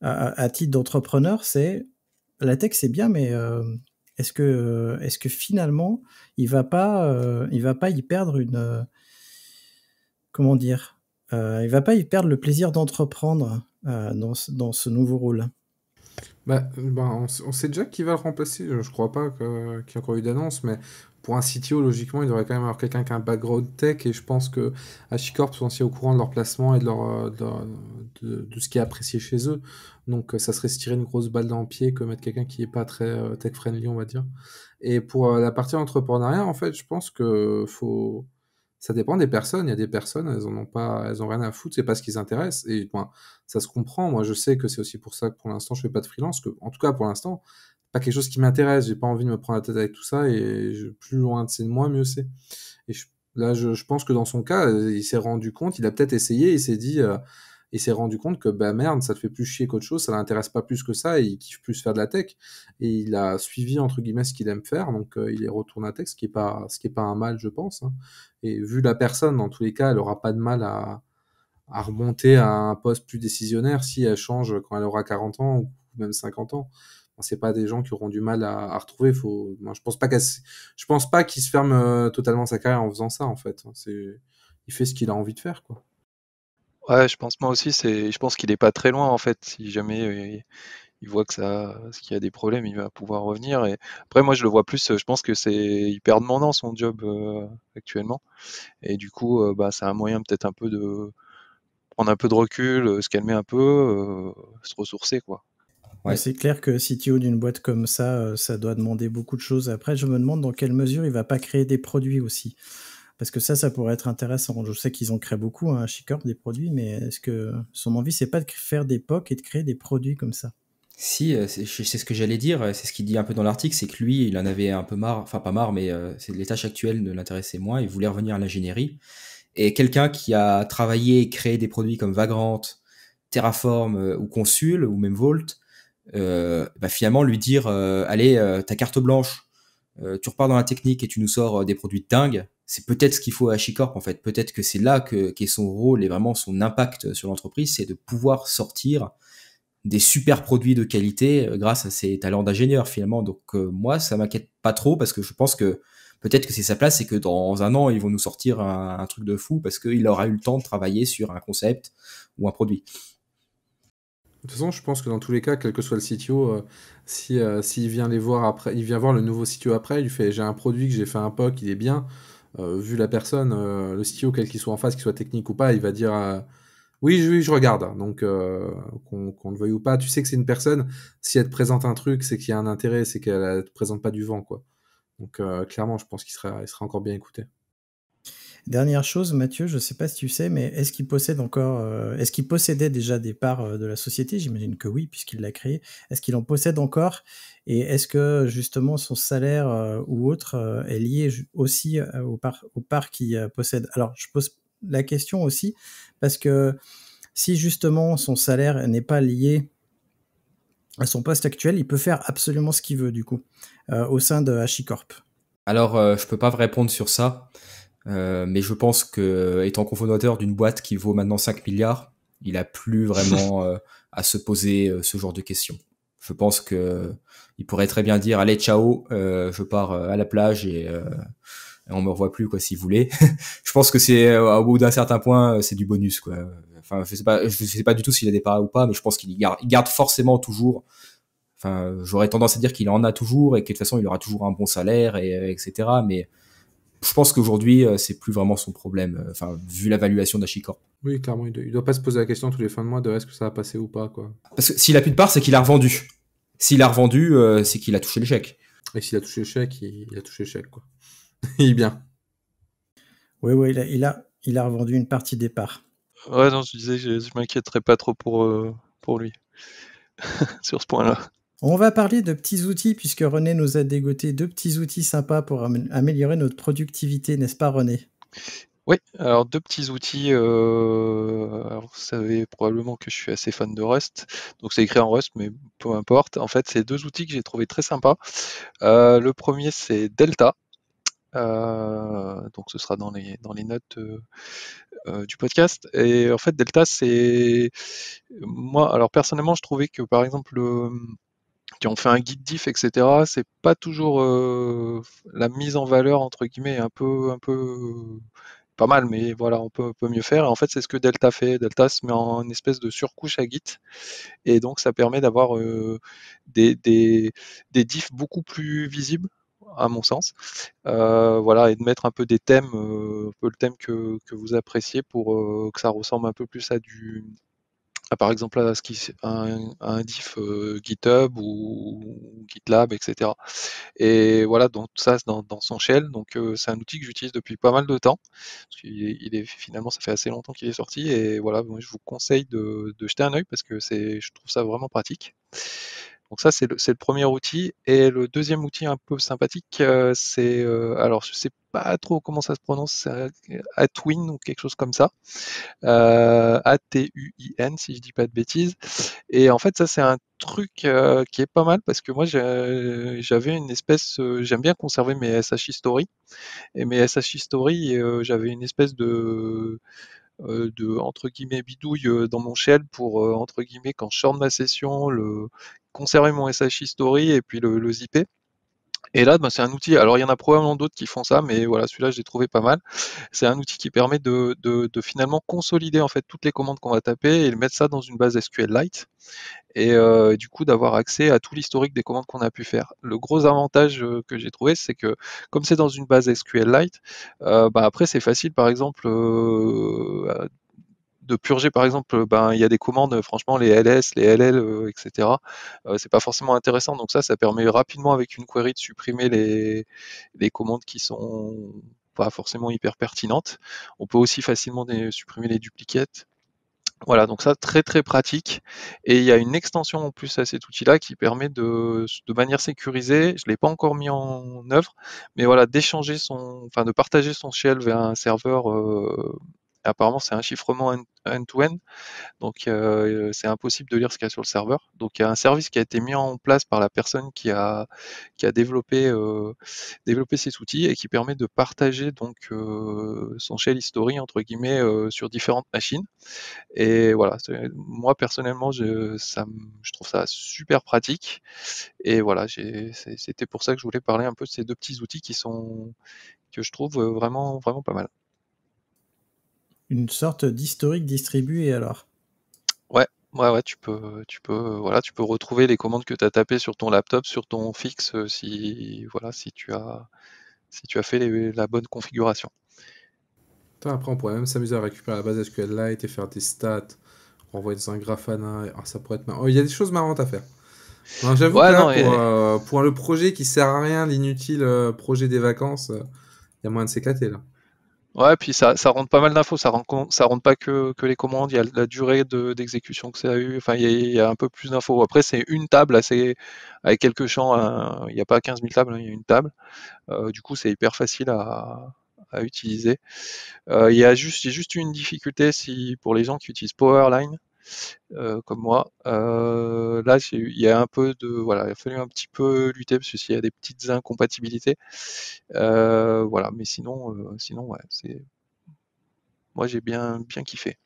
à, titre d'entrepreneur, c'est la tech, c'est bien, mais euh, est-ce que, euh, que finalement, il ne va, pas, va pas y perdre une. comment dire Il va pas y perdre le plaisir d'entreprendre dans ce nouveau rôle bah, bah, on, sait déjà qui va le remplacer. Je crois pas qu'il y ait encore eu d'annonce, mais pour un CTO, logiquement, il devrait quand même avoir quelqu'un qui a un background tech. Et je pense que HCorp sont aussi au courant de leur placement et de, leur, euh, de, ce qui est apprécié chez eux. Donc, euh, ça serait se tirer une grosse balle dans le pied que mettre quelqu'un qui n'est pas très euh, tech-friendly, on va dire. Et pour la partie entrepreneuriat, en fait, je pense que faut ça dépend des personnes. Il y a des personnes, elles n'ont ont pas, elles ont rien à foutre, c'est pas ce qui les intéresse. Et ben, ça se comprend. Moi, je sais que c'est aussi pour ça que pour l'instant, je fais pas de freelance. Que, en tout cas, pour l'instant, pas quelque chose qui m'intéresse. J'ai pas envie de me prendre la tête avec tout ça. Et plus loin de c'est moi, mieux c'est. Et là, je, pense que dans son cas, il s'est rendu compte. Il a peut-être essayé. Il s'est dit, euh, et s'est rendu compte que bah merde, ça te fait plus chier qu'autre chose, ça l'intéresse pas plus que ça, et il kiffe plus faire de la tech. Et il a suivi entre guillemets ce qu'il aime faire, donc euh, il est retourné à tech, ce qui est pas, ce qui est pas un mal, je pense. Hein. Et vu la personne, dans tous les cas, elle aura pas de mal à, remonter à un poste plus décisionnaire si elle change quand elle aura 40 ans ou même 50 ans c'est pas des gens qui auront du mal à, retrouver. Faut, je pense pas qu'elle, je pense pas qu'il se ferme euh, totalement sa carrière en faisant ça en fait. Hein. C'est il fait ce qu'il a envie de faire quoi. Ouais, je pense moi aussi, c'est je pense qu'il n'est pas très loin en fait. Si jamais euh, il, voit que ça qu'il y a des problèmes, il va pouvoir revenir. Et après, moi, je le vois plus. Je pense que c'est hyper demandant son job euh, actuellement. Et du coup, euh, bah, c'est un moyen peut-être un peu de prendre un peu de recul, se calmer un peu, se ressourcer quoi. Ouais. c'est clair que si CTO d'une boîte comme ça, ça doit demander beaucoup de choses. Après, je me demande dans quelle mesure il va pas créer des produits aussi. Parce que ça, ça pourrait être intéressant. Je sais qu'ils ont créé beaucoup à hein, Chicorp des produits, mais est-ce que son envie, c'est pas de faire des POC et de créer des produits comme ça si, euh, c'est ce que j'allais dire, euh, c'est ce qu'il dit un peu dans l'article, c'est que lui, il en avait un peu marre, enfin pas marre, mais euh, les tâches actuelles ne l'intéressaient moins, il voulait revenir à l'ingénierie. Et quelqu'un qui a travaillé et créé des produits comme Vagrant, Terraform ou Consul ou même Vault, va bah, finalement lui dire, allez, ta carte blanche, tu repars dans la technique et tu nous sors des produits dingues, c'est peut-être ce qu'il faut à Chicorp en fait. Peut-être que c'est là qu'est son rôle et vraiment son impact sur l'entreprise, c'est de pouvoir sortir des super produits de qualité euh, grâce à ses talents d'ingénieur finalement. Donc euh, moi, ça m'inquiète pas trop parce que je pense que peut-être que c'est sa place et que dans un an, ils vont nous sortir un, truc de fou parce qu'il aura eu le temps de travailler sur un concept ou un produit. De toute façon, je pense que dans tous les cas, quel que soit le CTO, euh, s'il vient les voir après, il vient voir le nouveau CTO après, il fait j'ai un produit que j'ai fait un POC, il est bien. Euh, vu la personne, euh, le style quel qu'il soit en face, qu'il soit technique ou pas, il va dire euh, oui, je regarde. Donc, qu'on le veuille ou pas, tu sais que c'est une personne. Si elle te présente un truc, c'est qu'il y a un intérêt, c'est qu'elle te présente pas du vent, quoi. Donc, clairement, je pense qu'il sera, sera encore bien écouté. Dernière chose, Mathieu, je ne sais pas si tu sais, mais est-ce qu'il possède encore, euh, est-ce qu'il possédait déjà des parts euh, de la société J'imagine que oui, puisqu'il l'a créée. Est-ce qu'il en possède encore Et est-ce que justement son salaire euh, ou autre est lié aussi aux parts, qu'il possède Alors, je pose la question aussi parce que si justement son salaire n'est pas lié à son poste actuel, il peut faire absolument ce qu'il veut du coup au sein de Hachicorp. Alors, je peux pas vous répondre sur ça. Euh, mais je pense que euh, étant cofondateur d'une boîte qui vaut maintenant 5 milliards, il a plus vraiment euh, à se poser ce genre de questions. Je pense que il pourrait très bien dire allez ciao, je pars à la plage et, on on me revoit plus quoi s'il voulait. je pense que c'est au bout d'un certain point c'est du bonus quoi. Enfin je sais pas je sais pas du tout s'il a des paras ou pas, mais je pense qu'il garde, il garde forcément toujours. Enfin j'aurais tendance à dire qu'il en a toujours et que de toute façon il aura toujours un bon salaire et etc. Mais je pense qu'aujourd'hui, euh, c'est plus vraiment son problème, euh, enfin, vu l'évaluation valuation Oui, clairement, il ne doit, pas se poser la question tous les fins de mois de est-ce que ça va passer ou pas. Quoi. Parce que s'il a plus de part, c'est qu'il a revendu. S'il a revendu, euh, c'est qu'il a touché le chèque. Et s'il a touché le chèque, il, a touché le chèque. Quoi. il est bien. Oui, oui, il a, revendu une partie des parts. Ouais, non, je disais, je, m'inquiéterais pas trop pour lui sur ce point-là. On va parler de petits outils puisque René nous a dégoté deux petits outils sympas pour améliorer notre productivité, n'est-ce pas René oui, alors deux petits outils. Euh, vous savez probablement que je suis assez fan de Rust, donc c'est écrit en Rust, mais peu importe. En fait, c'est deux outils que j'ai trouvé très sympas. Euh, le premier, c'est Delta. Euh, donc ce sera dans les, dans les notes du podcast. Et en fait, Delta, c'est moi. Alors personnellement, je trouvais que par exemple qui ont fait un guide diff, etc. C'est pas toujours euh, la mise en valeur entre guillemets un peu, un peu pas mal, mais voilà, on peut, mieux faire. Et en fait, c'est ce que Delta fait. Delta se met en espèce de surcouche à Git, et donc ça permet d'avoir euh, des, des, diffs beaucoup plus visibles à mon sens. Euh, voilà, et de mettre un peu des thèmes, un peu le thème que, vous appréciez pour que ça ressemble un peu plus à du, ah, par exemple un, diff euh, GitHub ou, GitLab, etc. Et voilà, donc tout ça dans, dans son shell. Donc euh, c'est un outil que j'utilise depuis pas mal de temps. Parce il est, finalement, ça fait assez longtemps qu'il est sorti. Et voilà, moi, je vous conseille de, de jeter un œil parce que c'est je trouve ça vraiment pratique. Donc ça, c'est le, premier outil. Et le deuxième outil un peu sympathique, euh, c'est, euh, alors je ne sais pas trop comment ça se prononce, c'est Atwin ou quelque chose comme ça. Euh, A-T-U-I-N, si je dis pas de bêtises. Et en fait, ça, c'est un truc euh, qui est pas mal parce que moi, j'avais une espèce, j'aime bien conserver mes SH history Et mes SH history j'avais une espèce de de entre guillemets bidouille dans mon shell pour entre guillemets quand je sors ma session le conserver mon SHI history et puis le, zip zipper. Et là, ben, c'est un outil. Alors, il y en a probablement d'autres qui font ça, mais voilà, celui-là, je l'ai trouvé pas mal. C'est un outil qui permet de, finalement consolider en fait toutes les commandes qu'on va taper et mettre ça dans une base SQLite. Et euh, du coup, d'avoir accès à tout l'historique des commandes qu'on a pu faire. Le gros avantage euh, que j'ai trouvé, c'est que comme c'est dans une base SQLite, euh, bah, après, c'est facile, par exemple, euh, de purger, par exemple, euh, ben, il y a des commandes, euh, franchement, les LS, les LL, etc. Euh, c'est pas forcément intéressant. Donc ça, ça permet rapidement avec une query de supprimer les, les commandes qui sont pas forcément hyper pertinentes. On peut aussi facilement supprimer les dupliquettes. Voilà, donc ça, très très pratique. Et il y a une extension en plus à cet outil-là qui permet de, de manière sécurisée, je ne l'ai pas encore mis en œuvre, mais voilà, d'échanger son, enfin de partager son shell vers un serveur apparemment, c'est un chiffrement end-to-end, donc euh, euh, c'est impossible de lire ce qu'il y a sur le serveur. Donc il y a un service qui a été mis en place par la personne qui a, qui a développé, euh, développé cet outil et qui permet de partager donc euh, son shell history entre guillemets sur différentes machines. Et voilà, moi personnellement, je, je trouve ça super pratique. Et voilà, c'était pour ça que je voulais parler un peu de ces deux petits outils qui sont que je trouve vraiment vraiment pas mal une sorte d'historique distribué alors. Ouais, ouais, ouais, tu peux, tu peux, voilà, tu peux retrouver les commandes que tu as tapées sur ton laptop, sur ton fixe, euh, si, voilà, si tu as, si tu as fait la bonne configuration. après, on pourrait même s'amuser à récupérer la base SQLite et faire des stats, renvoyer dans un Grafana. Ah, ça pourrait être oh, Il y a des choses marrantes à faire. J'avoue ouais, pour, le euh, projet qui sert à rien, l'inutile euh, projet des vacances, il y a moyen de s'éclater là. Ouais, puis ça, ça rentre pas mal d'infos, ça rentre, ça rentre pas que, que les commandes, il y a la durée d'exécution que ça a eu, enfin il y a, un peu plus d'infos. Après c'est une table assez, avec quelques champs, hein, il n'y a pas 15 000 tables, hein, il y a une table. Euh, du coup c'est hyper facile à, à utiliser. Euh, il y a juste, juste une difficulté si, pour les gens qui utilisent Powerline, euh, comme moi. Euh, là, il y a un peu de, voilà, il a fallu un petit peu lutter parce qu'il y a des petites incompatibilités, euh, voilà. Mais sinon, sinon, ouais, c'est, moi, j'ai bien, bien kiffé.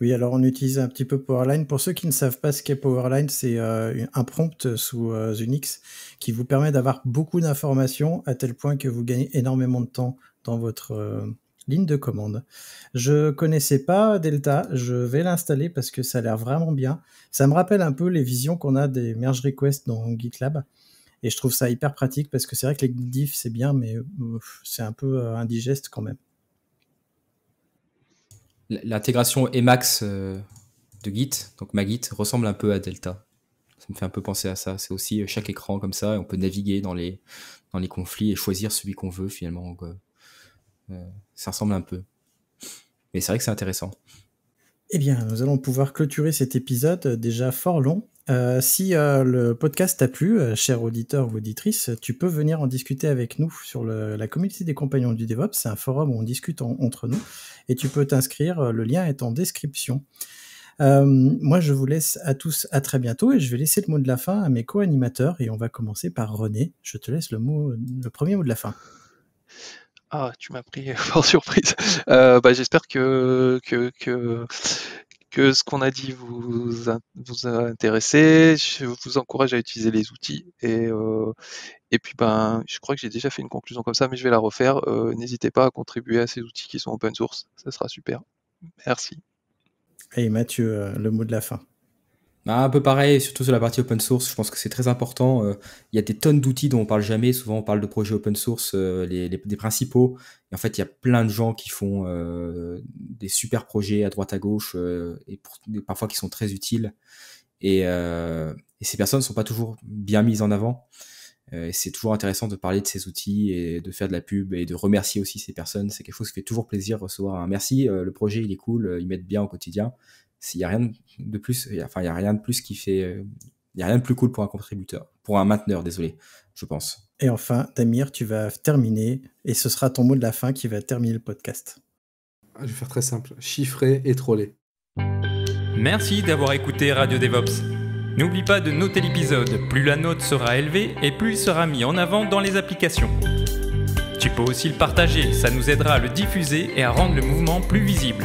Oui, alors on utilise un petit peu Powerline. Pour ceux qui ne savent pas ce qu'est Powerline, c'est un prompt sous Unix qui vous permet d'avoir beaucoup d'informations à tel point que vous gagnez énormément de temps dans votre, ligne de commande. Je connaissais pas Delta, je vais l'installer parce que ça a l'air vraiment bien. Ça me rappelle un peu les visions qu'on a des merge requests dans GitLab. Et je trouve ça hyper pratique parce que c'est vrai que les diffs c'est bien, mais c'est un peu euh, indigeste quand même. L'intégration Emacs euh, de Git, donc ma Git, ressemble un peu à Delta. Ça me fait un peu penser à ça. C'est aussi euh, chaque écran comme ça, et on peut naviguer dans les, dans les conflits et choisir celui qu'on veut finalement ça ressemble un peu. Mais c'est vrai que c'est intéressant. Eh bien, nous allons pouvoir clôturer cet épisode déjà fort long. Euh, si euh, le podcast t'a plu, euh, cher auditeur ou auditrice, tu peux venir en discuter avec nous sur la communauté des compagnons du DevOps. C'est un forum où on discute entre nous et tu peux t'inscrire. Le lien est en description. moi, je vous laisse à tous à très bientôt et je vais laisser le mot de la fin à mes co-animateurs et on va commencer par René. Je te laisse le, mot, le premier mot de la fin. Ah, tu m'as pris par surprise. Euh, bah, j'espère que, que, que, ce qu'on a dit vous, vous a intéressé. Je vous encourage à utiliser les outils. Et, euh, et puis, ben, je crois que j'ai déjà fait une conclusion comme ça, mais je vais la refaire. Euh, n'hésitez pas à contribuer à ces outils qui sont open source. Ça sera super. Merci. Et Mathieu, le mot de la fin. Bah, un peu pareil, surtout sur la partie open source, je pense que c'est très important. Euh, il y a des tonnes d'outils dont on parle jamais. Souvent, on parle de projets open source, euh, les, principaux. Et en fait, il y a plein de gens qui font euh, des super projets à droite à gauche et, parfois qui sont très utiles. Et, ces personnes ne sont pas toujours bien mises en avant. et c'est toujours intéressant de parler de ces outils et de faire de la pub et de remercier aussi ces personnes. C'est quelque chose qui fait toujours plaisir de recevoir un merci. le projet, il est cool, ils m'aident bien au quotidien s'il n'y a rien de plus, enfin, il n'y a rien de plus qui fait, il y a rien de plus cool pour un contributeur, pour un mainteneur, désolé, je pense. Et enfin, Damir, tu vas terminer, et ce sera ton mot de la fin qui va terminer le podcast. Ah, je vais faire très simple, chiffrer et troller. Merci d'avoir écouté Radio DevOps. N'oublie pas de noter l'épisode, plus la note sera élevée et plus il sera mis en avant dans les applications. Tu peux aussi le partager, ça nous aidera à le diffuser et à rendre le mouvement plus visible.